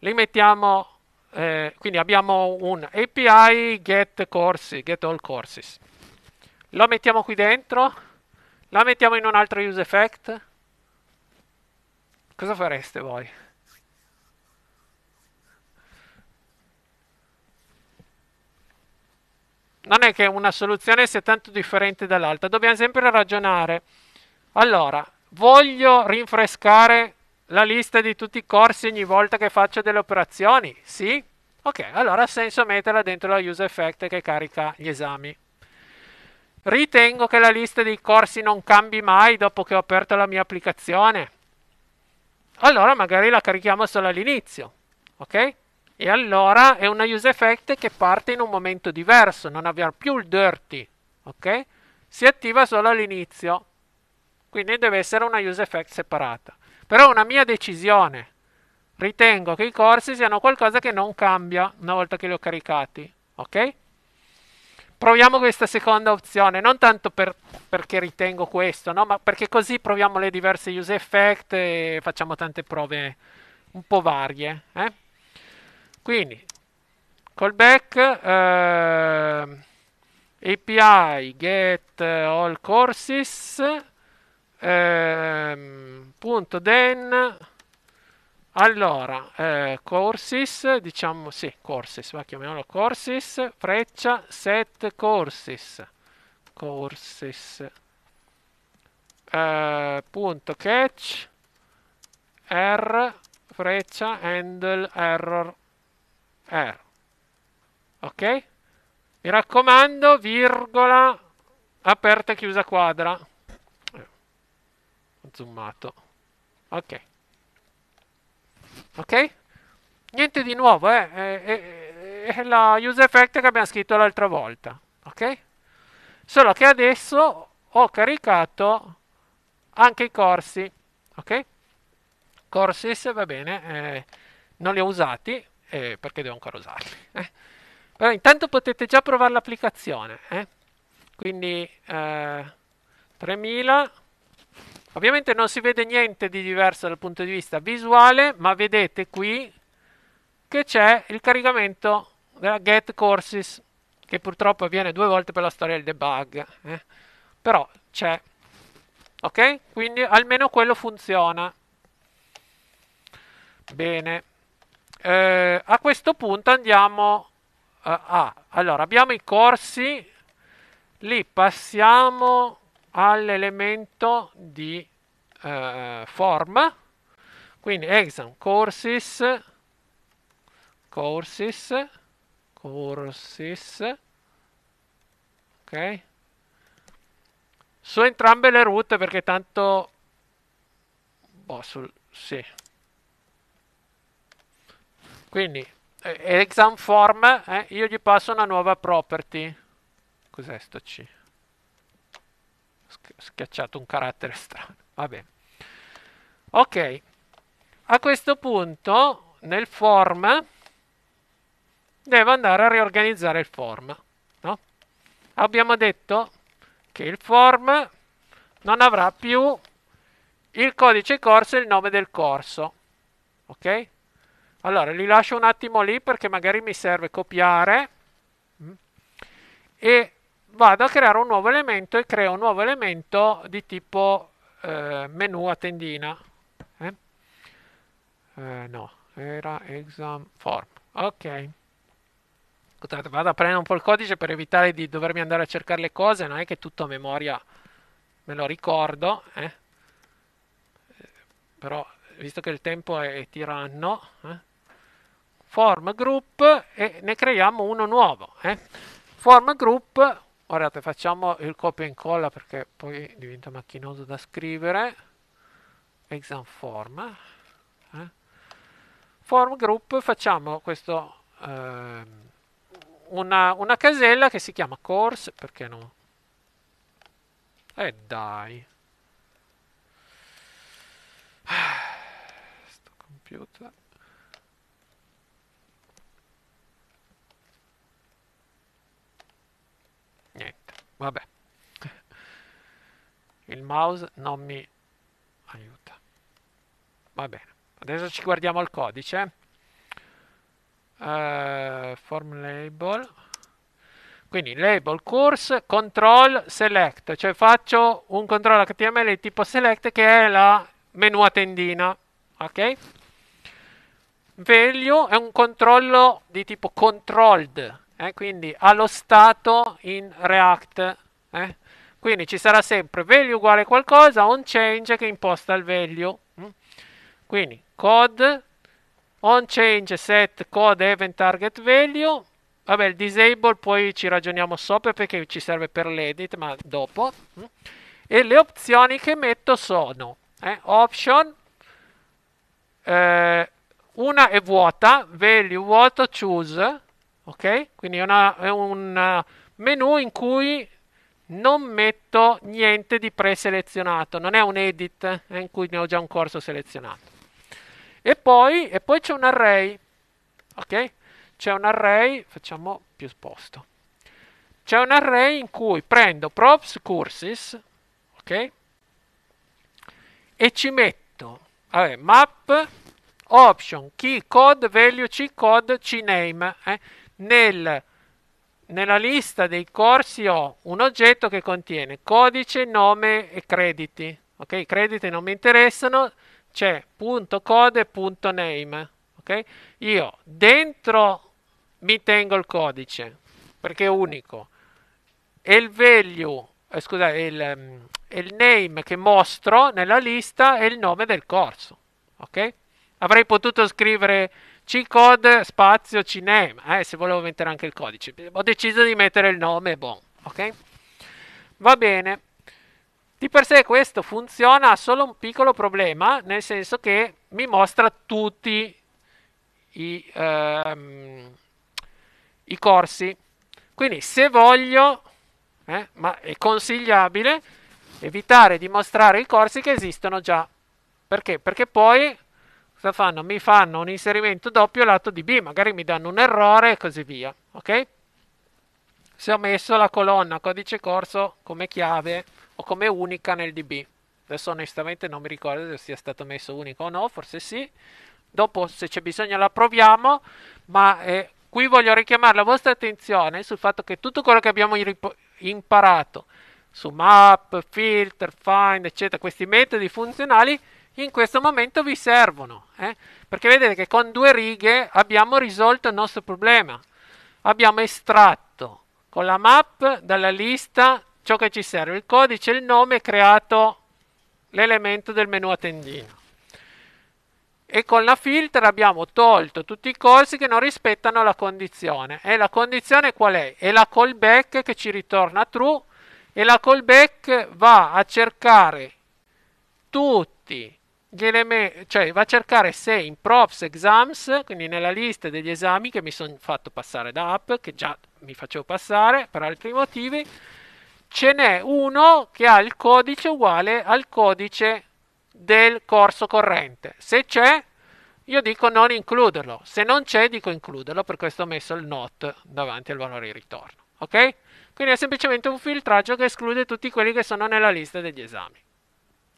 Li mettiamo, eh, quindi abbiamo un API get courses, get all courses. Lo mettiamo qui dentro la mettiamo in un altro use effect? Cosa fareste voi? Non è che una soluzione sia tanto differente dall'altra, dobbiamo sempre ragionare. Allora, voglio rinfrescare la lista di tutti i corsi ogni volta che faccio delle operazioni? Sì? Ok, allora ha senso metterla dentro la use effect che carica gli esami. Ritengo che la lista dei corsi non cambi mai dopo che ho aperto la mia applicazione. Allora magari la carichiamo solo all'inizio, ok? E allora è una use effect che parte in un momento diverso, non abbiamo più il dirty, ok? Si attiva solo all'inizio, quindi deve essere una use effect separata. Però è una mia decisione. Ritengo che i corsi siano qualcosa che non cambia una volta che li ho caricati, ok? proviamo questa seconda opzione, non tanto per, perché ritengo questo, no? ma perché così proviamo le diverse use effect e facciamo tante prove un po' varie. Eh? Quindi, callback, eh, API get all courses, eh, punto then allora, eh, courses, diciamo sì, courses, va chiamiamolo courses, freccia, set courses, courses, eh, punto catch, r, freccia, handle, error, r, ok? Mi raccomando, virgola, aperta e chiusa quadra, eh, ho zoomato, ok ok? Niente di nuovo, eh? è, è, è la use effect che abbiamo scritto l'altra volta, ok? Solo che adesso ho caricato anche i corsi, ok? Courses, va bene, eh, non li ho usati eh, perché devo ancora usarli. (laughs) Eh. Però intanto potete già provare l'applicazione, eh? quindi eh, 3000 Ovviamente non si vede niente di diverso dal punto di vista visuale, ma vedete qui che c'è il caricamento della get courses, che purtroppo avviene due volte per la storia del debug, eh? però c'è. Ok? Quindi almeno quello funziona. Bene. Eh, a questo punto andiamo a... Eh, ah, allora, abbiamo i corsi, li passiamo all'elemento di eh, forma, quindi exam courses, courses, courses, ok? Su entrambe le route perché tanto... Boh, sul... sì. Quindi, eh, exam form, eh, io gli passo una nuova property. Cos'è sto C? schiacciato un carattere strano. Vabbè. Ok, a questo punto nel form devo andare a riorganizzare il form. No? Abbiamo detto che il form non avrà più il codice corso e il nome del corso. Ok? Allora, li lascio un attimo lì perché magari mi serve copiare. Mm, e vado a creare un nuovo elemento e creo un nuovo elemento di tipo eh, menu a tendina. Eh? Eh, no, era exam form. Ok. Scusate, vado a prendere un po' il codice per evitare di dovermi andare a cercare le cose, non è che tutto a memoria me lo ricordo, eh? Eh, però visto che il tempo è tiranno, eh? form group e ne creiamo uno nuovo. Form group guardate facciamo il copia e incolla perché poi diventa macchinoso da scrivere exam form eh? form group facciamo questo eh, una, una casella che si chiama course perché no e eh dai (sighs) sto computer Vabbè. Il mouse non mi aiuta. Va bene. Adesso ci guardiamo il codice. Uh, form label. Quindi label course control select, cioè faccio un controllo HTML di tipo select che è la menu a tendina. Ok? Value è un controllo di tipo controlled eh, quindi allo stato in React. Eh? Quindi ci sarà sempre value uguale qualcosa, on change che imposta il value. Mm? Quindi code, on change set code event target value. Vabbè, il disable poi ci ragioniamo sopra perché ci serve per l'edit, ma dopo. Mm? E le opzioni che metto sono eh, option, eh, una è vuota, value vuoto choose, ok? Quindi è, una, è un eh, menu in cui non metto niente di preselezionato, non è un edit eh, in cui ne ho già un corso selezionato. E poi, e poi c'è un array, ok? C'è un array, facciamo più sposto. C'è un array in cui prendo props courses, ok? E ci metto vabbè, map option key code value c code c name. Eh? nel, nella lista dei corsi ho un oggetto che contiene codice, nome e crediti. Ok, i crediti non mi interessano, c'è .code.name. Ok, io dentro mi tengo il codice perché è unico e il value, eh, scusate, il, mm, il name che mostro nella lista è il nome del corso. Ok, avrei potuto scrivere c-Code spazio cinema. Eh, se volevo mettere anche il codice. Ho deciso di mettere il nome, bon, ok? Va bene. Di per sé questo funziona, ha solo un piccolo problema, nel senso che mi mostra tutti i, ehm, i corsi. Quindi se voglio, eh, ma è consigliabile evitare di mostrare i corsi che esistono già. Perché? Perché poi cosa fanno? Mi fanno un inserimento doppio lato di B, magari mi danno un errore e così via, ok? Se ho messo la colonna codice corso come chiave o come unica nel DB. Adesso onestamente non mi ricordo se sia stato messo unico o no, forse sì. Dopo se c'è bisogno la proviamo, ma eh, qui voglio richiamare la vostra attenzione sul fatto che tutto quello che abbiamo imparato su map, filter, find, eccetera, questi metodi funzionali in questo momento vi servono. Eh? Perché vedete che con due righe abbiamo risolto il nostro problema. Abbiamo estratto con la map dalla lista ciò che ci serve, il codice, il nome, creato l'elemento del menu a tendino. E con la filter abbiamo tolto tutti i corsi che non rispettano la condizione. E la condizione qual è? È la callback che ci ritorna true e la callback va a cercare tutti gliele cioè, va a cercare se in props exams, quindi nella lista degli esami che mi sono fatto passare da app, che già mi facevo passare per altri motivi, ce n'è uno che ha il codice uguale al codice del corso corrente. Se c'è, io dico non includerlo. Se non c'è, dico includerlo, per questo ho messo il not davanti al valore di ritorno. Ok? Quindi è semplicemente un filtraggio che esclude tutti quelli che sono nella lista degli esami.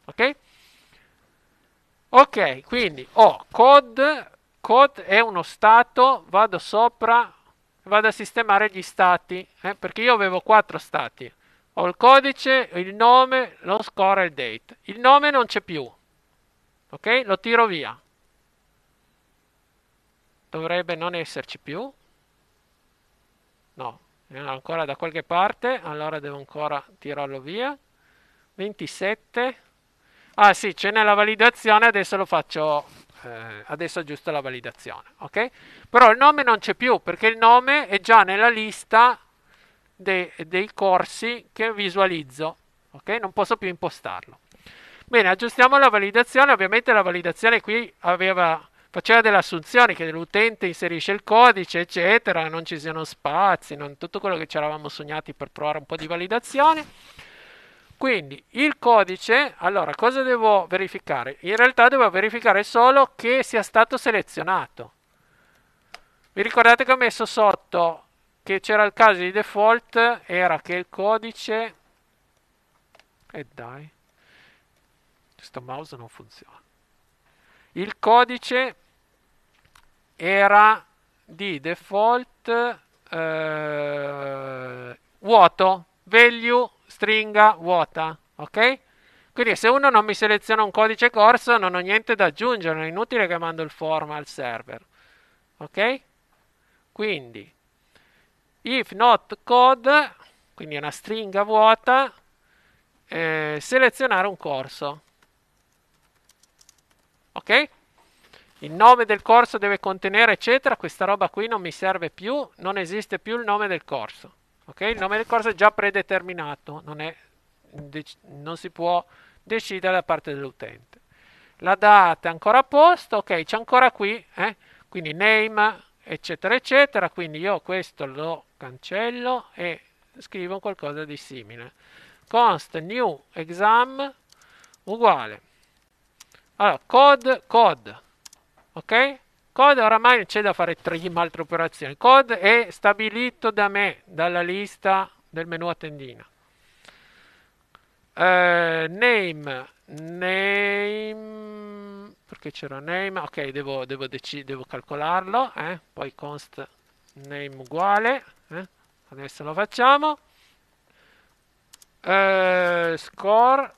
Ok? Ok, quindi ho oh, code, code è uno stato, vado sopra, vado a sistemare gli stati, eh, perché io avevo quattro stati. Ho il codice, il nome, lo score e il date. Il nome non c'è più, ok? Lo tiro via. Dovrebbe non esserci più. No, è ancora da qualche parte, allora devo ancora tirarlo via. 27 ah sì ce n'è la validazione adesso lo faccio eh, adesso aggiusto la validazione ok però il nome non c'è più perché il nome è già nella lista de, dei corsi che visualizzo ok non posso più impostarlo bene aggiustiamo la validazione ovviamente la validazione qui aveva faceva delle assunzioni che l'utente inserisce il codice, eccetera, non ci siano spazi, non tutto quello che ci eravamo sognati per provare un po' di validazione. Quindi il codice, allora cosa devo verificare? In realtà devo verificare solo che sia stato selezionato. Vi ricordate che ho messo sotto che c'era il caso di default, era che il codice... E eh dai, questo mouse non funziona. Il codice era di default eh, vuoto, value stringa vuota, ok? Quindi se uno non mi seleziona un codice corso non ho niente da aggiungere, è inutile che mando il form al server, ok? Quindi if not code, quindi una stringa vuota, eh, selezionare un corso. Ok? Il nome del corso deve contenere eccetera, questa roba qui non mi serve più, non esiste più il nome del corso. Ok, il nome del corso è già predeterminato, non, è, non si può decidere da parte dell'utente. La data è ancora a posto, ok, c'è ancora qui, eh? quindi name, eccetera, eccetera, quindi io questo lo cancello e scrivo qualcosa di simile. Const new exam uguale. Allora, code, code, ok? Code oramai non c'è da fare trim, altre operazioni. Code è stabilito da me, dalla lista del menu a tendina. Eh, name, name, perché c'era name? Ok, devo, devo, devo calcolarlo. Eh? Poi const name uguale. Eh? Adesso lo facciamo. Eh, score,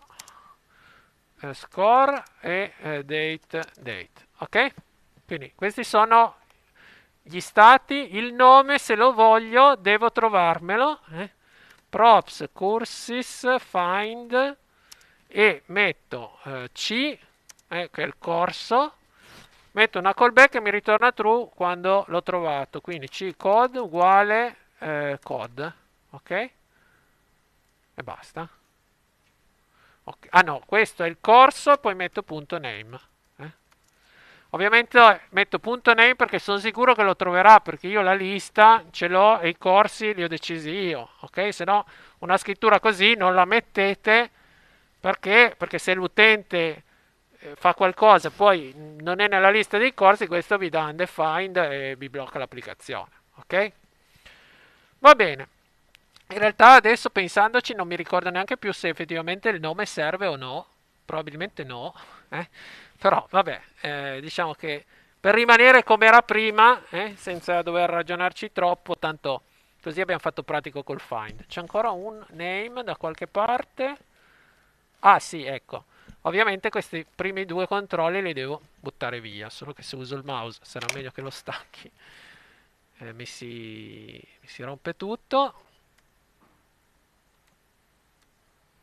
eh, score e eh, date, date. Ok? Quindi questi sono gli stati, il nome se lo voglio devo trovarmelo, eh? props, cursis, find e metto eh, C, eh, che è il corso, metto una callback e mi ritorna true quando l'ho trovato, quindi C code uguale eh, code, ok? E basta. Okay. Ah no, questo è il corso, poi metto punto name. Ovviamente eh, metto punto name perché sono sicuro che lo troverà perché io la lista ce l'ho e i corsi li ho decisi io, ok? Se no una scrittura così non la mettete perché, perché se l'utente eh, fa qualcosa poi non è nella lista dei corsi questo vi dà undefined e vi blocca l'applicazione, ok? Va bene. In realtà adesso pensandoci non mi ricordo neanche più se effettivamente il nome serve o no, probabilmente no, eh? Però vabbè, eh, diciamo che per rimanere come era prima, eh, senza dover ragionarci troppo, tanto così abbiamo fatto pratico col find. C'è ancora un name da qualche parte? Ah sì, ecco. Ovviamente questi primi due controlli li devo buttare via, solo che se uso il mouse sarà meglio che lo stacchi. Eh, mi, si, mi, si, rompe tutto.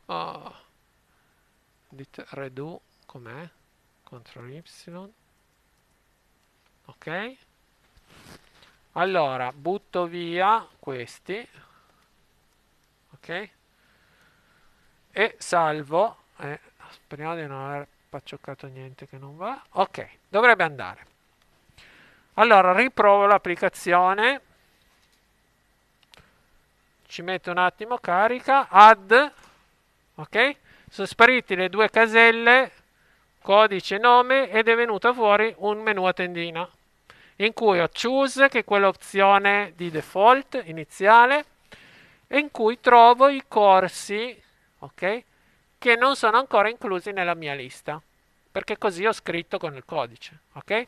Oh. Dit redo com'è? CTRL Y ok allora butto via questi ok e salvo eh, speriamo di non aver paccioccato niente che non va ok dovrebbe andare allora riprovo l'applicazione ci metto un attimo carica add ok sono sparite le due caselle codice nome ed è venuto fuori un menu a tendina in cui ho choose che è quell'opzione di default iniziale in cui trovo i corsi ok che non sono ancora inclusi nella mia lista perché così ho scritto con il codice ok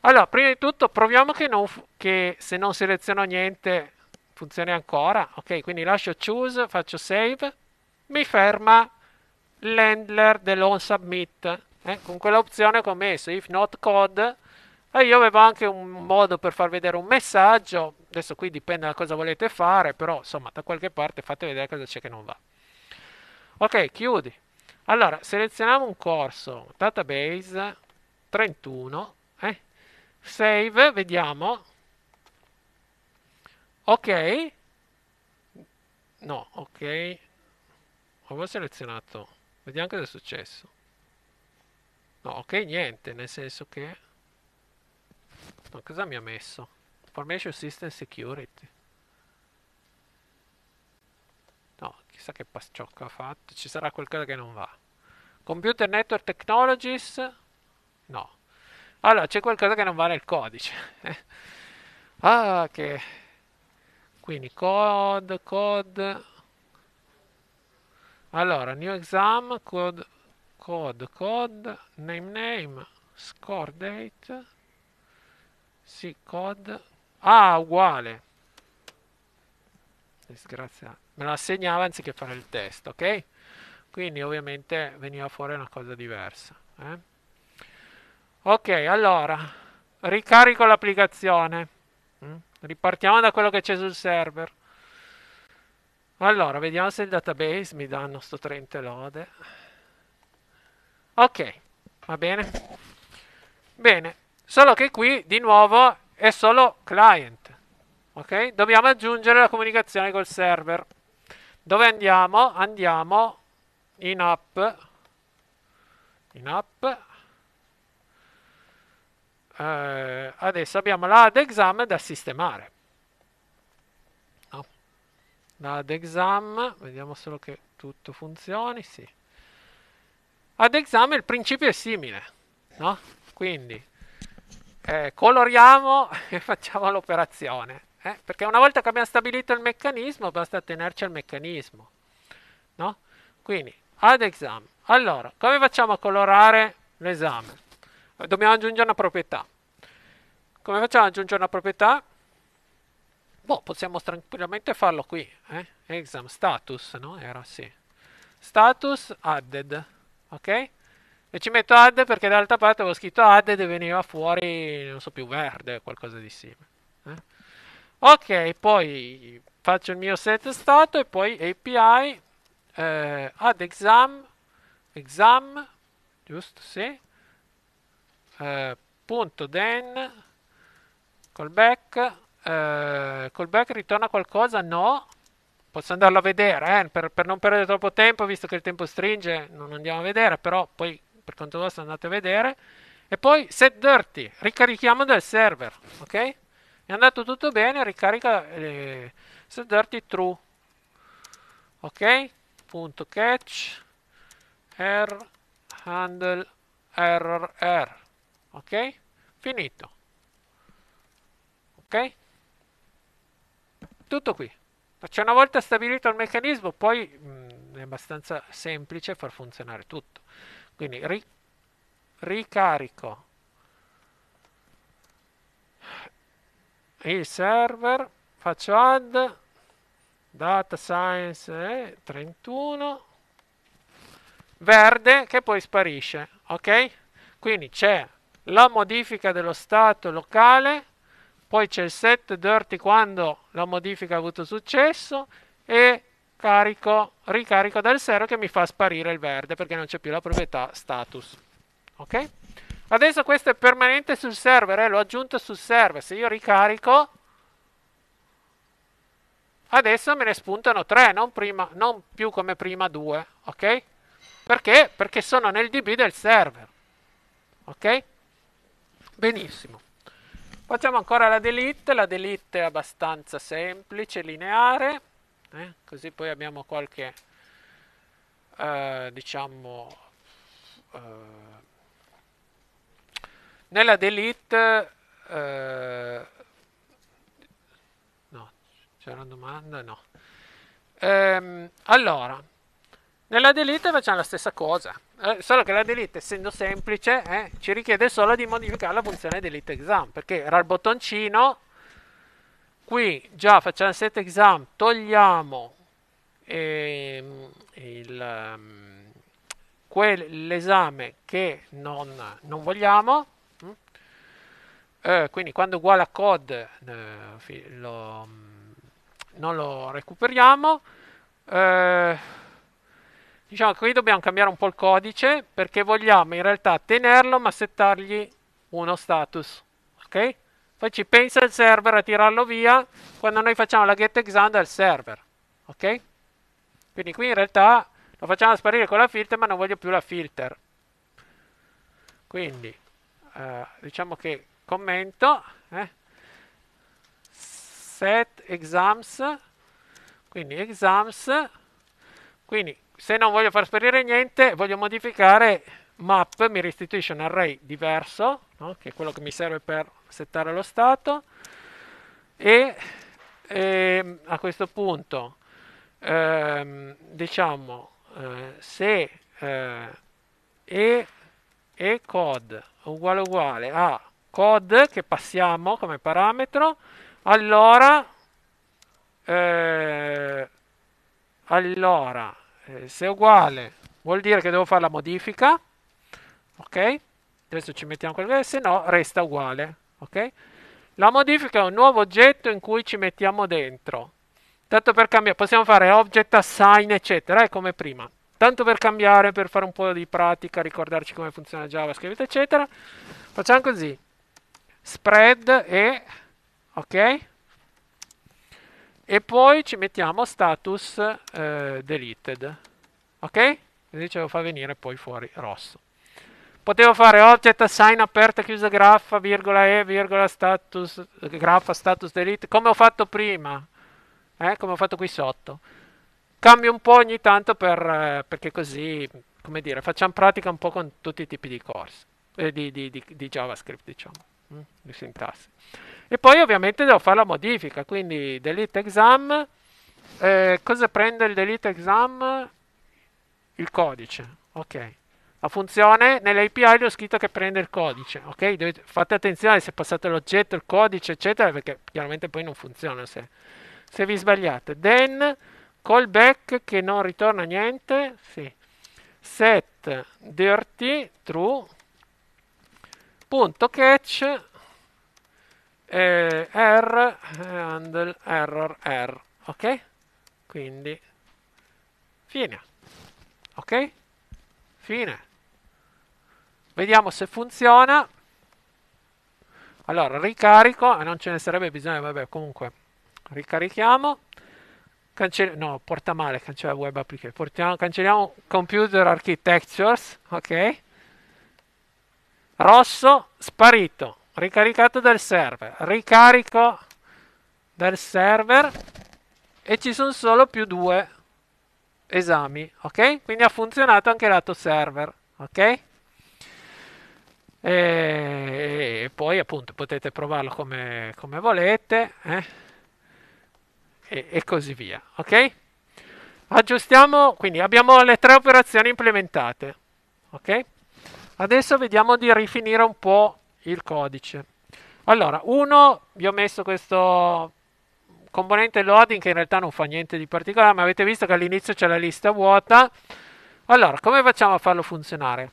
allora prima di tutto proviamo che, non, che se non seleziono niente funzioni ancora ok quindi lascio choose faccio save mi ferma l'handler dell'on submit. Eh? Con quell'opzione che ho messo if not code. E io avevo anche un modo per far vedere un messaggio. Adesso qui dipende da cosa volete fare, però insomma da qualche parte fate vedere cosa c'è che non va. Ok, chiudi. Allora, selezioniamo un corso, database 31, eh? save, vediamo. Ok. No, ok. Avevo selezionato Vediamo cosa è successo. No, ok, niente, nel senso che... Ma cosa mi ha messo? Information System Security. No, chissà che pasciocco ha fatto. Ci sarà qualcosa che non va. Computer Network Technologies? No. Allora, c'è qualcosa che non va nel codice. (laughs) ah, che... Quindi code, code... Allora, new exam, code, code, code, name, name, score date, sì, code, ah, uguale, disgraziato, me lo assegnava anziché fare il test, ok? Quindi ovviamente veniva fuori una cosa diversa. Eh? Ok, allora, ricarico l'applicazione, mm? ripartiamo da quello che c'è sul server. Allora, vediamo se il database mi danno sto 30 lode. Ok, va bene. Bene, solo che qui di nuovo è solo client. Ok? Dobbiamo aggiungere la comunicazione col server. Dove andiamo? Andiamo in app. In app. Eh, adesso abbiamo la ad da sistemare ad exam, vediamo solo che tutto funzioni, sì. Ad exam il principio è simile, no? Quindi eh, coloriamo (laughs) e facciamo l'operazione, eh? perché una volta che abbiamo stabilito il meccanismo basta tenerci al meccanismo, no? Quindi ad exam. Allora, come facciamo a colorare l'esame? Dobbiamo aggiungere una proprietà. Come facciamo ad aggiungere una proprietà? Boh, possiamo tranquillamente farlo qui, eh? Exam status, no? Era sì. Status added, ok? E ci metto add perché dall'altra parte avevo scritto added e veniva fuori, non so più, verde, o qualcosa di simile. Eh? Ok, poi faccio il mio set stato e poi API eh, add exam, exam, giusto, sì, eh, punto then, callback, eh, callback ritorna qualcosa? No. Posso andarlo a vedere eh? per, per, non perdere troppo tempo, visto che il tempo stringe, non andiamo a vedere, però poi per conto vostro andate a vedere. E poi set dirty, ricarichiamo dal server, ok? È andato tutto bene, ricarica eh, set dirty true, ok? Punto catch, r handle error r, ok? Finito, ok? Tutto qui. Cioè una volta stabilito il meccanismo, poi mh, è abbastanza semplice far funzionare tutto. Quindi ri ricarico il server, faccio add data science 31 verde che poi sparisce, ok? Quindi c'è la modifica dello stato locale poi c'è il set dirty quando la modifica ha avuto successo e carico, ricarico dal zero che mi fa sparire il verde perché non c'è più la proprietà status. Ok? Adesso questo è permanente sul server, eh? l'ho aggiunto sul server. Se io ricarico, adesso me ne spuntano 3, non, non più come prima 2. Ok? Perché? Perché sono nel DB del server. Ok? Benissimo. Facciamo ancora la delete, la delete è abbastanza semplice, lineare, eh? così poi abbiamo qualche, eh, diciamo, eh, nella delete, eh, no, c'era una domanda, no. Ehm, allora, nella delete facciamo la stessa cosa, eh, solo che la delete essendo semplice eh, ci richiede solo di modificare la funzione delete exam, perché era il bottoncino, qui già facciamo set exam, togliamo ehm, ehm l'esame che non, non vogliamo, mm. eh, quindi quando uguale a code eh, lo, mm, non lo recuperiamo. Eh, Diciamo che qui dobbiamo cambiare un po' il codice perché vogliamo in realtà tenerlo ma settargli uno status. Ok? Poi ci pensa il server a tirarlo via quando noi facciamo la get exam dal server. Ok? Quindi qui in realtà lo facciamo sparire con la filter ma non voglio più la filter. Quindi eh, diciamo che commento eh, set exams quindi exams quindi se non voglio far sparire niente, voglio modificare map, mi restituisce un array diverso, no? che è quello che mi serve per settare lo stato, e, e ehm, a questo punto ehm, diciamo eh, se eh, e, e code uguale uguale a code che passiamo come parametro, allora eh, allora eh, se è uguale vuol dire che devo fare la modifica ok adesso ci mettiamo quello se no resta uguale ok la modifica è un nuovo oggetto in cui ci mettiamo dentro tanto per cambiare possiamo fare object assign eccetera è come prima tanto per cambiare per fare un po' di pratica ricordarci come funziona javascript eccetera facciamo così spread e ok e poi ci mettiamo status eh, deleted ok? Quindi ce lo fa venire poi fuori rosso potevo fare object assign aperta chiusa graffa virgola e virgola status graffa status delete come ho fatto prima eh? come ho fatto qui sotto cambio un po' ogni tanto per, eh, perché così come dire facciamo pratica un po' con tutti i tipi di corsi eh, di, di, di, di javascript diciamo di mm, sintassi. E poi ovviamente devo fare la modifica, quindi delete exam, eh, cosa prende il delete exam? Il codice, ok. La funzione nell'API gli ho scritto che prende il codice, ok? Dovete, fate attenzione se passate l'oggetto, il codice, eccetera, perché chiaramente poi non funziona se, se vi sbagliate. Then callback che non ritorna niente, sì. set dirty true punto catch eh, r handle error r ok quindi fine ok fine vediamo se funziona allora ricarico non ce ne sarebbe bisogno vabbè comunque ricarichiamo Cancell- no porta male cancella web application portiamo, cancelliamo computer architectures ok rosso sparito, ricaricato dal server, ricarico dal server e ci sono solo più due esami, ok? Quindi ha funzionato anche lato server, ok? E poi appunto potete provarlo come, come volete eh? e, e così via, ok? Aggiustiamo, quindi abbiamo le tre operazioni implementate, ok? Adesso vediamo di rifinire un po' il codice. Allora, uno, vi ho messo questo componente loading che in realtà non fa niente di particolare, ma avete visto che all'inizio c'è la lista vuota. Allora, come facciamo a farlo funzionare?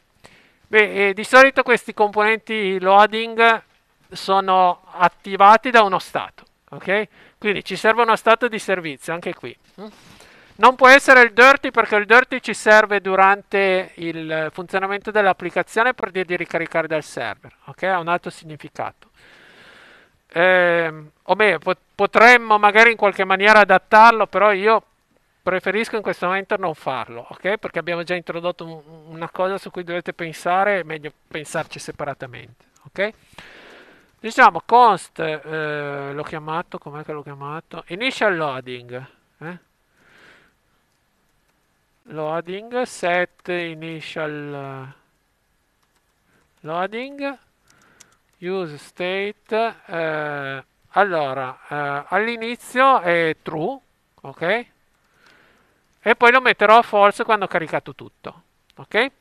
Beh, eh, di solito questi componenti loading sono attivati da uno stato, ok? Quindi ci serve uno stato di servizio anche qui. Non può essere il dirty perché il dirty ci serve durante il funzionamento dell'applicazione per dire di ricaricare dal server, ok? Ha un altro significato. Eh, o meglio, potremmo magari in qualche maniera adattarlo, però io preferisco in questo momento non farlo, ok? Perché abbiamo già introdotto un, una cosa su cui dovete pensare, è meglio pensarci separatamente, ok? Diciamo const, eh, l'ho chiamato, com'è che l'ho chiamato? Initial loading, eh? loading set initial eh, loading use state eh, allora eh, all'inizio è true ok e poi lo metterò a false quando ho caricato tutto ok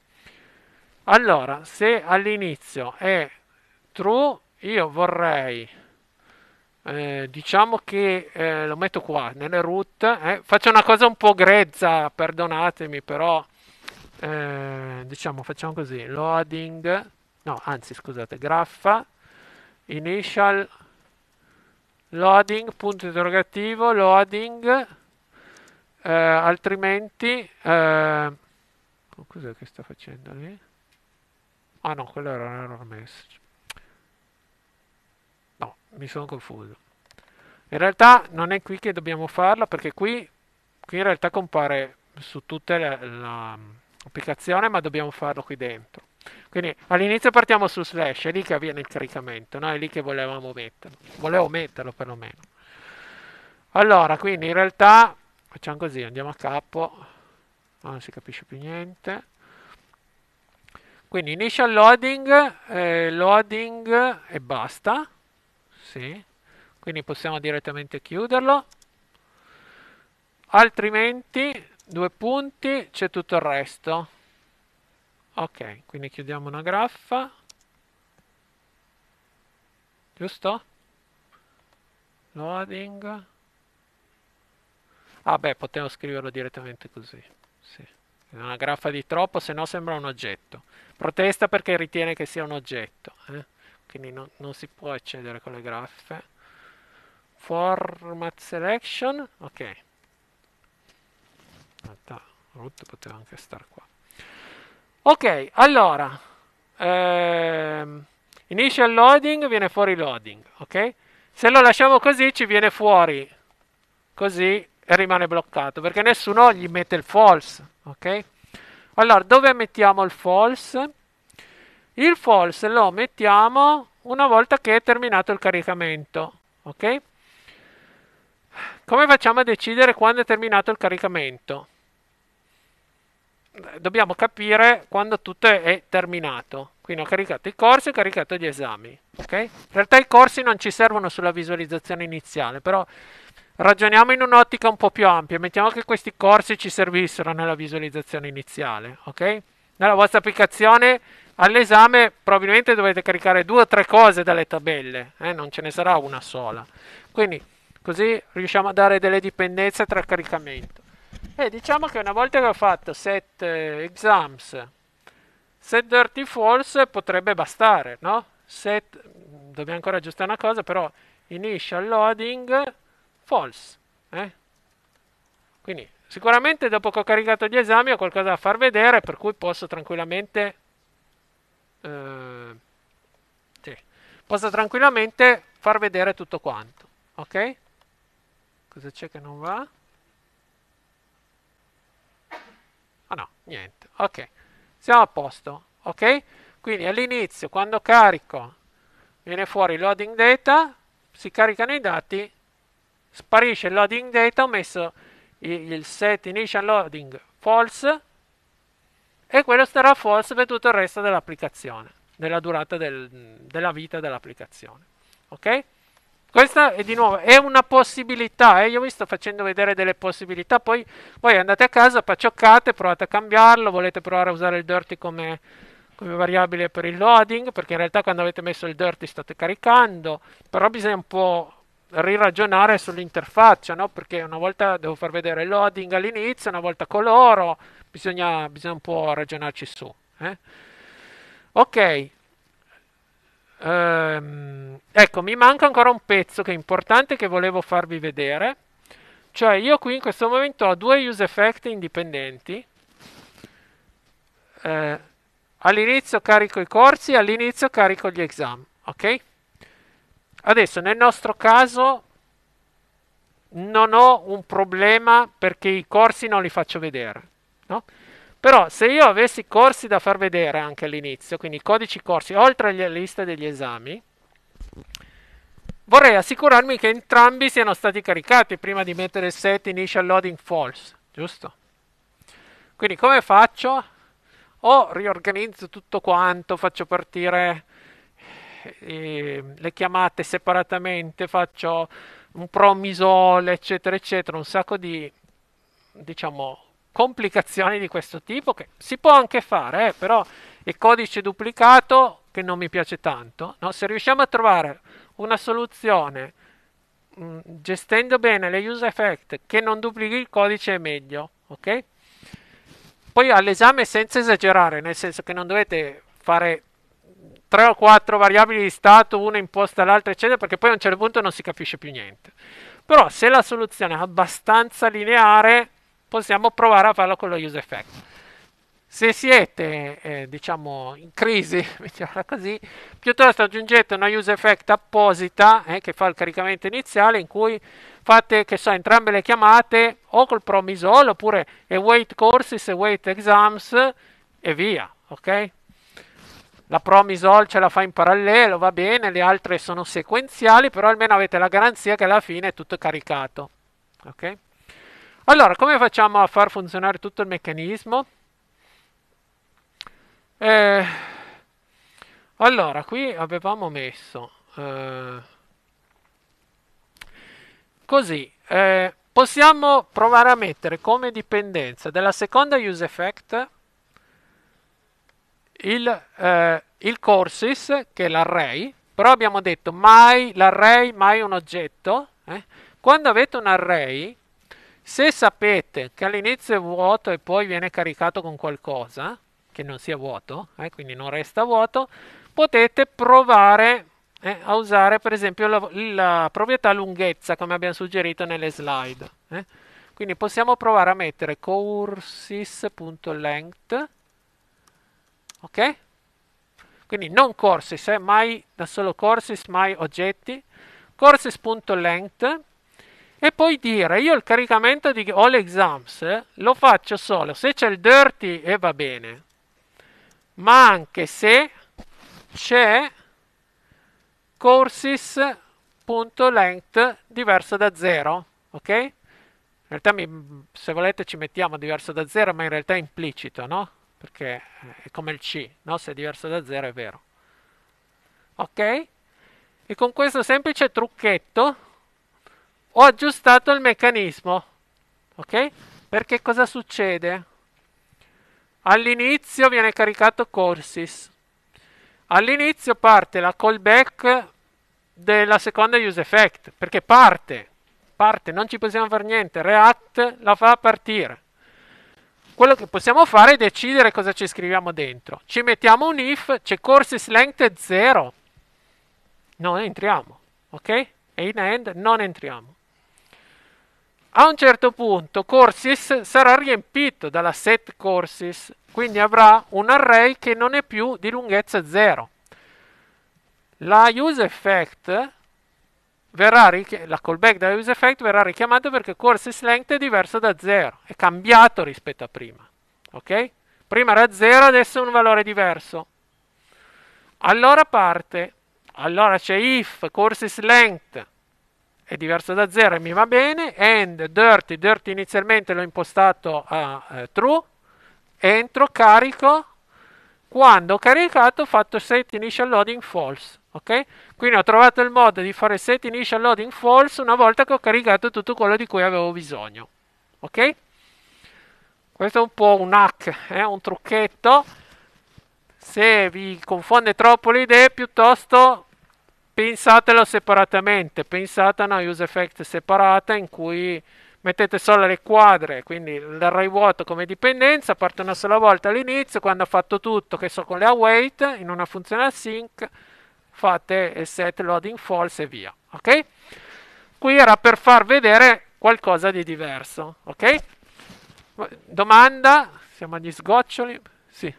allora se all'inizio è true io vorrei eh, diciamo che eh, lo metto qua nelle root. Eh. Faccio una cosa un po' grezza, perdonatemi, però eh, diciamo facciamo così: loading, no, anzi, scusate, graffa initial loading punto interrogativo loading eh, altrimenti cos'è che sta facendo lì? Ah no, quello era un error message mi sono confuso. In realtà non è qui che dobbiamo farlo, perché qui, qui in realtà compare su tutta l'applicazione ma dobbiamo farlo qui dentro. Quindi all'inizio partiamo su slash, è lì che avviene il caricamento, no? è lì che volevamo metterlo, volevo metterlo perlomeno. Allora, quindi in realtà facciamo così, andiamo a capo, non si capisce più niente. Quindi initial loading, eh, loading e basta. Sì. Quindi possiamo direttamente chiuderlo. Altrimenti, due punti, c'è tutto il resto. Ok, quindi chiudiamo una graffa. Giusto? Loading. Ah beh, potevo scriverlo direttamente così. Sì. Una graffa di troppo, se no sembra un oggetto. Protesta perché ritiene che sia un oggetto. Eh? quindi no, non si può accedere con le graffe format selection ok in realtà root poteva anche star qua ok allora ehm, initial loading viene fuori loading ok se lo lasciamo così ci viene fuori così e rimane bloccato perché nessuno gli mette il false ok allora dove mettiamo il false il false lo mettiamo una volta che è terminato il caricamento, ok? Come facciamo a decidere quando è terminato il caricamento? Eh, dobbiamo capire quando tutto è terminato. Quindi ho caricato i corsi e ho caricato gli esami. Okay? In realtà i corsi non ci servono sulla visualizzazione iniziale, però ragioniamo in un'ottica un po' più ampia. Mettiamo che questi corsi ci servissero nella visualizzazione iniziale. Okay? Nella vostra applicazione All'esame probabilmente dovete caricare due o tre cose dalle tabelle, eh? non ce ne sarà una sola. Quindi così riusciamo a dare delle dipendenze tra caricamento. E diciamo che una volta che ho fatto set eh, exams, set dirty false potrebbe bastare, no? Set, mm, dobbiamo ancora aggiustare una cosa, però initial loading false. Eh? Quindi sicuramente dopo che ho caricato gli esami ho qualcosa da far vedere, per cui posso tranquillamente eh, sì. posso tranquillamente far vedere tutto quanto ok cosa c'è che non va ah no niente ok siamo a posto ok quindi all'inizio quando carico viene fuori loading data si caricano i dati sparisce il loading data ho messo il set initial loading false e quello starà false per tutto il resto dell'applicazione, della durata del, della vita dell'applicazione. Ok? Questa è di nuovo è una possibilità, eh? io vi sto facendo vedere delle possibilità, poi, poi andate a casa, paccioccate, provate a cambiarlo, volete provare a usare il dirty come, come variabile per il loading, perché in realtà quando avete messo il dirty state caricando, però bisogna un po' riragionare sull'interfaccia, no? perché una volta devo far vedere il loading all'inizio, una volta coloro, bisogna, bisogna un po' ragionarci su. Eh? Ok, ehm, ecco, mi manca ancora un pezzo che è importante che volevo farvi vedere, cioè io qui in questo momento ho due use effect indipendenti. Eh, all'inizio carico i corsi, all'inizio carico gli exam, ok? Adesso nel nostro caso non ho un problema perché i corsi non li faccio vedere, no? Però se io avessi corsi da far vedere anche all'inizio, quindi codici corsi, oltre alla lista degli esami, vorrei assicurarmi che entrambi siano stati caricati prima di mettere il set initial loading false, giusto? Quindi come faccio? O riorganizzo tutto quanto, faccio partire le chiamate separatamente, faccio un promisole, eccetera, eccetera, un sacco di, diciamo, complicazioni di questo tipo che si può anche fare, eh, però il codice duplicato che non mi piace tanto, no? se riusciamo a trovare una soluzione mh, mm, gestendo bene le use effect che non duplichi il codice è meglio, ok? Poi all'esame senza esagerare, nel senso che non dovete fare 3 o 4 variabili di stato, una imposta all'altra, eccetera, perché poi a un certo punto non si capisce più niente. Però se la soluzione è abbastanza lineare, possiamo provare a farlo con lo use effect. Se siete, eh, diciamo, in crisi, (laughs) mettiamola così, piuttosto aggiungete una use effect apposita eh, che fa il caricamento iniziale in cui fate, che so, entrambe le chiamate o col promisol oppure await courses, await exams e via, ok? la promisol ce la fa in parallelo, va bene, le altre sono sequenziali, però almeno avete la garanzia che alla fine è tutto caricato. Ok? Allora, come facciamo a far funzionare tutto il meccanismo? Eh, allora, qui avevamo messo eh, così. Eh, possiamo provare a mettere come dipendenza della seconda use effect il, eh, il courses, che è l'array, però abbiamo detto mai l'array, mai un oggetto. Eh? Quando avete un array, se sapete che all'inizio è vuoto e poi viene caricato con qualcosa, che non sia vuoto, eh, quindi non resta vuoto, potete provare eh, a usare per esempio la, la, proprietà lunghezza come abbiamo suggerito nelle slide. Eh. Quindi possiamo provare a mettere courses.length ok? Quindi non courses, eh, mai da solo courses, mai oggetti, courses.length e poi dire io il caricamento di all exams eh, lo faccio solo se c'è il dirty e eh, va bene, ma anche se c'è courses.length diverso da 0, ok? In realtà mi, se volete ci mettiamo diverso da 0, ma in realtà è implicito, no? perché eh, è come il C, no? se è diverso da 0 è vero. Ok? E con questo semplice trucchetto ho aggiustato il meccanismo. Ok? Perché cosa succede? All'inizio viene caricato Courses. All'inizio parte la callback della seconda use effect, perché parte, parte, non ci possiamo fare niente, React la fa partire. Quello che possiamo fare è decidere cosa ci scriviamo dentro. Ci mettiamo un if, c'è courses length 0. Non entriamo, ok? E in end non entriamo. A un certo punto courses sarà riempito dalla set courses, quindi avrà un array che non è più di lunghezza 0. La use effect richi- la callback da use effect verrà richiamata perché courses length è diverso da 0, è cambiato rispetto a prima. Ok? Prima era 0, adesso è un valore diverso. Allora parte, allora c'è if courses length è diverso da 0 e mi va bene, and dirty, dirty inizialmente l'ho impostato a eh, true, entro, carico, quando ho caricato ho fatto set initial loading false ok quindi ho trovato il modo di fare set initial loading false una volta che ho caricato tutto quello di cui avevo bisogno ok questo è un po' un hack eh? un trucchetto se vi confonde troppo le idee piuttosto pensatelo separatamente pensate a una use effect separata in cui mettete solo le quadre, quindi il l'array vuoto come dipendenza, parte una sola volta all'inizio, quando ha fatto tutto, che so con le await, in una funzione async, fate il set loading false e via, ok? Qui era per far vedere qualcosa di diverso, ok? Domanda? Siamo agli sgoccioli? Sì.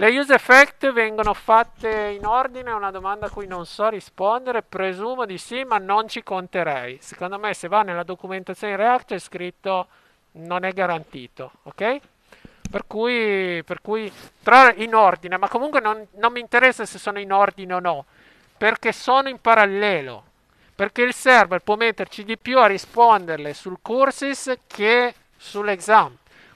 Le use effect vengono fatte in ordine, è una domanda a cui non so rispondere, presumo di sì, ma non ci conterei. Secondo me se va nella documentazione React è scritto non è garantito, ok? Per cui, per cui tra in ordine, ma comunque non, non mi interessa se sono in ordine o no, perché sono in parallelo, perché il server può metterci di più a risponderle sul courses che sull'exam.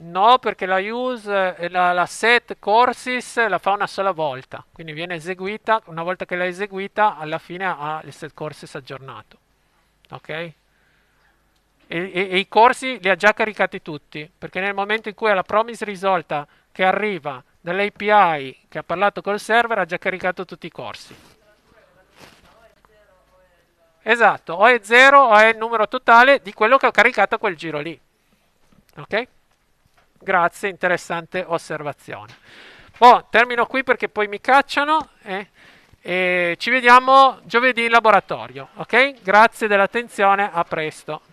No, perché la use, eh, la, la, set courses la fa una sola volta, quindi viene eseguita, una volta che l'ha eseguita alla fine ha il set courses aggiornato. Ok? E, e, e i corsi li ha già caricati tutti, perché nel momento in cui ha la promise risolta che arriva dall'API che ha parlato col server ha già caricato tutti i corsi. Esatto, o è 0 o è il numero totale di quello che ho caricato a quel giro lì. Ok? Grazie, interessante osservazione. Boh, termino qui perché poi mi cacciano e, eh. e ci vediamo giovedì in laboratorio, ok? Grazie dell'attenzione, a presto.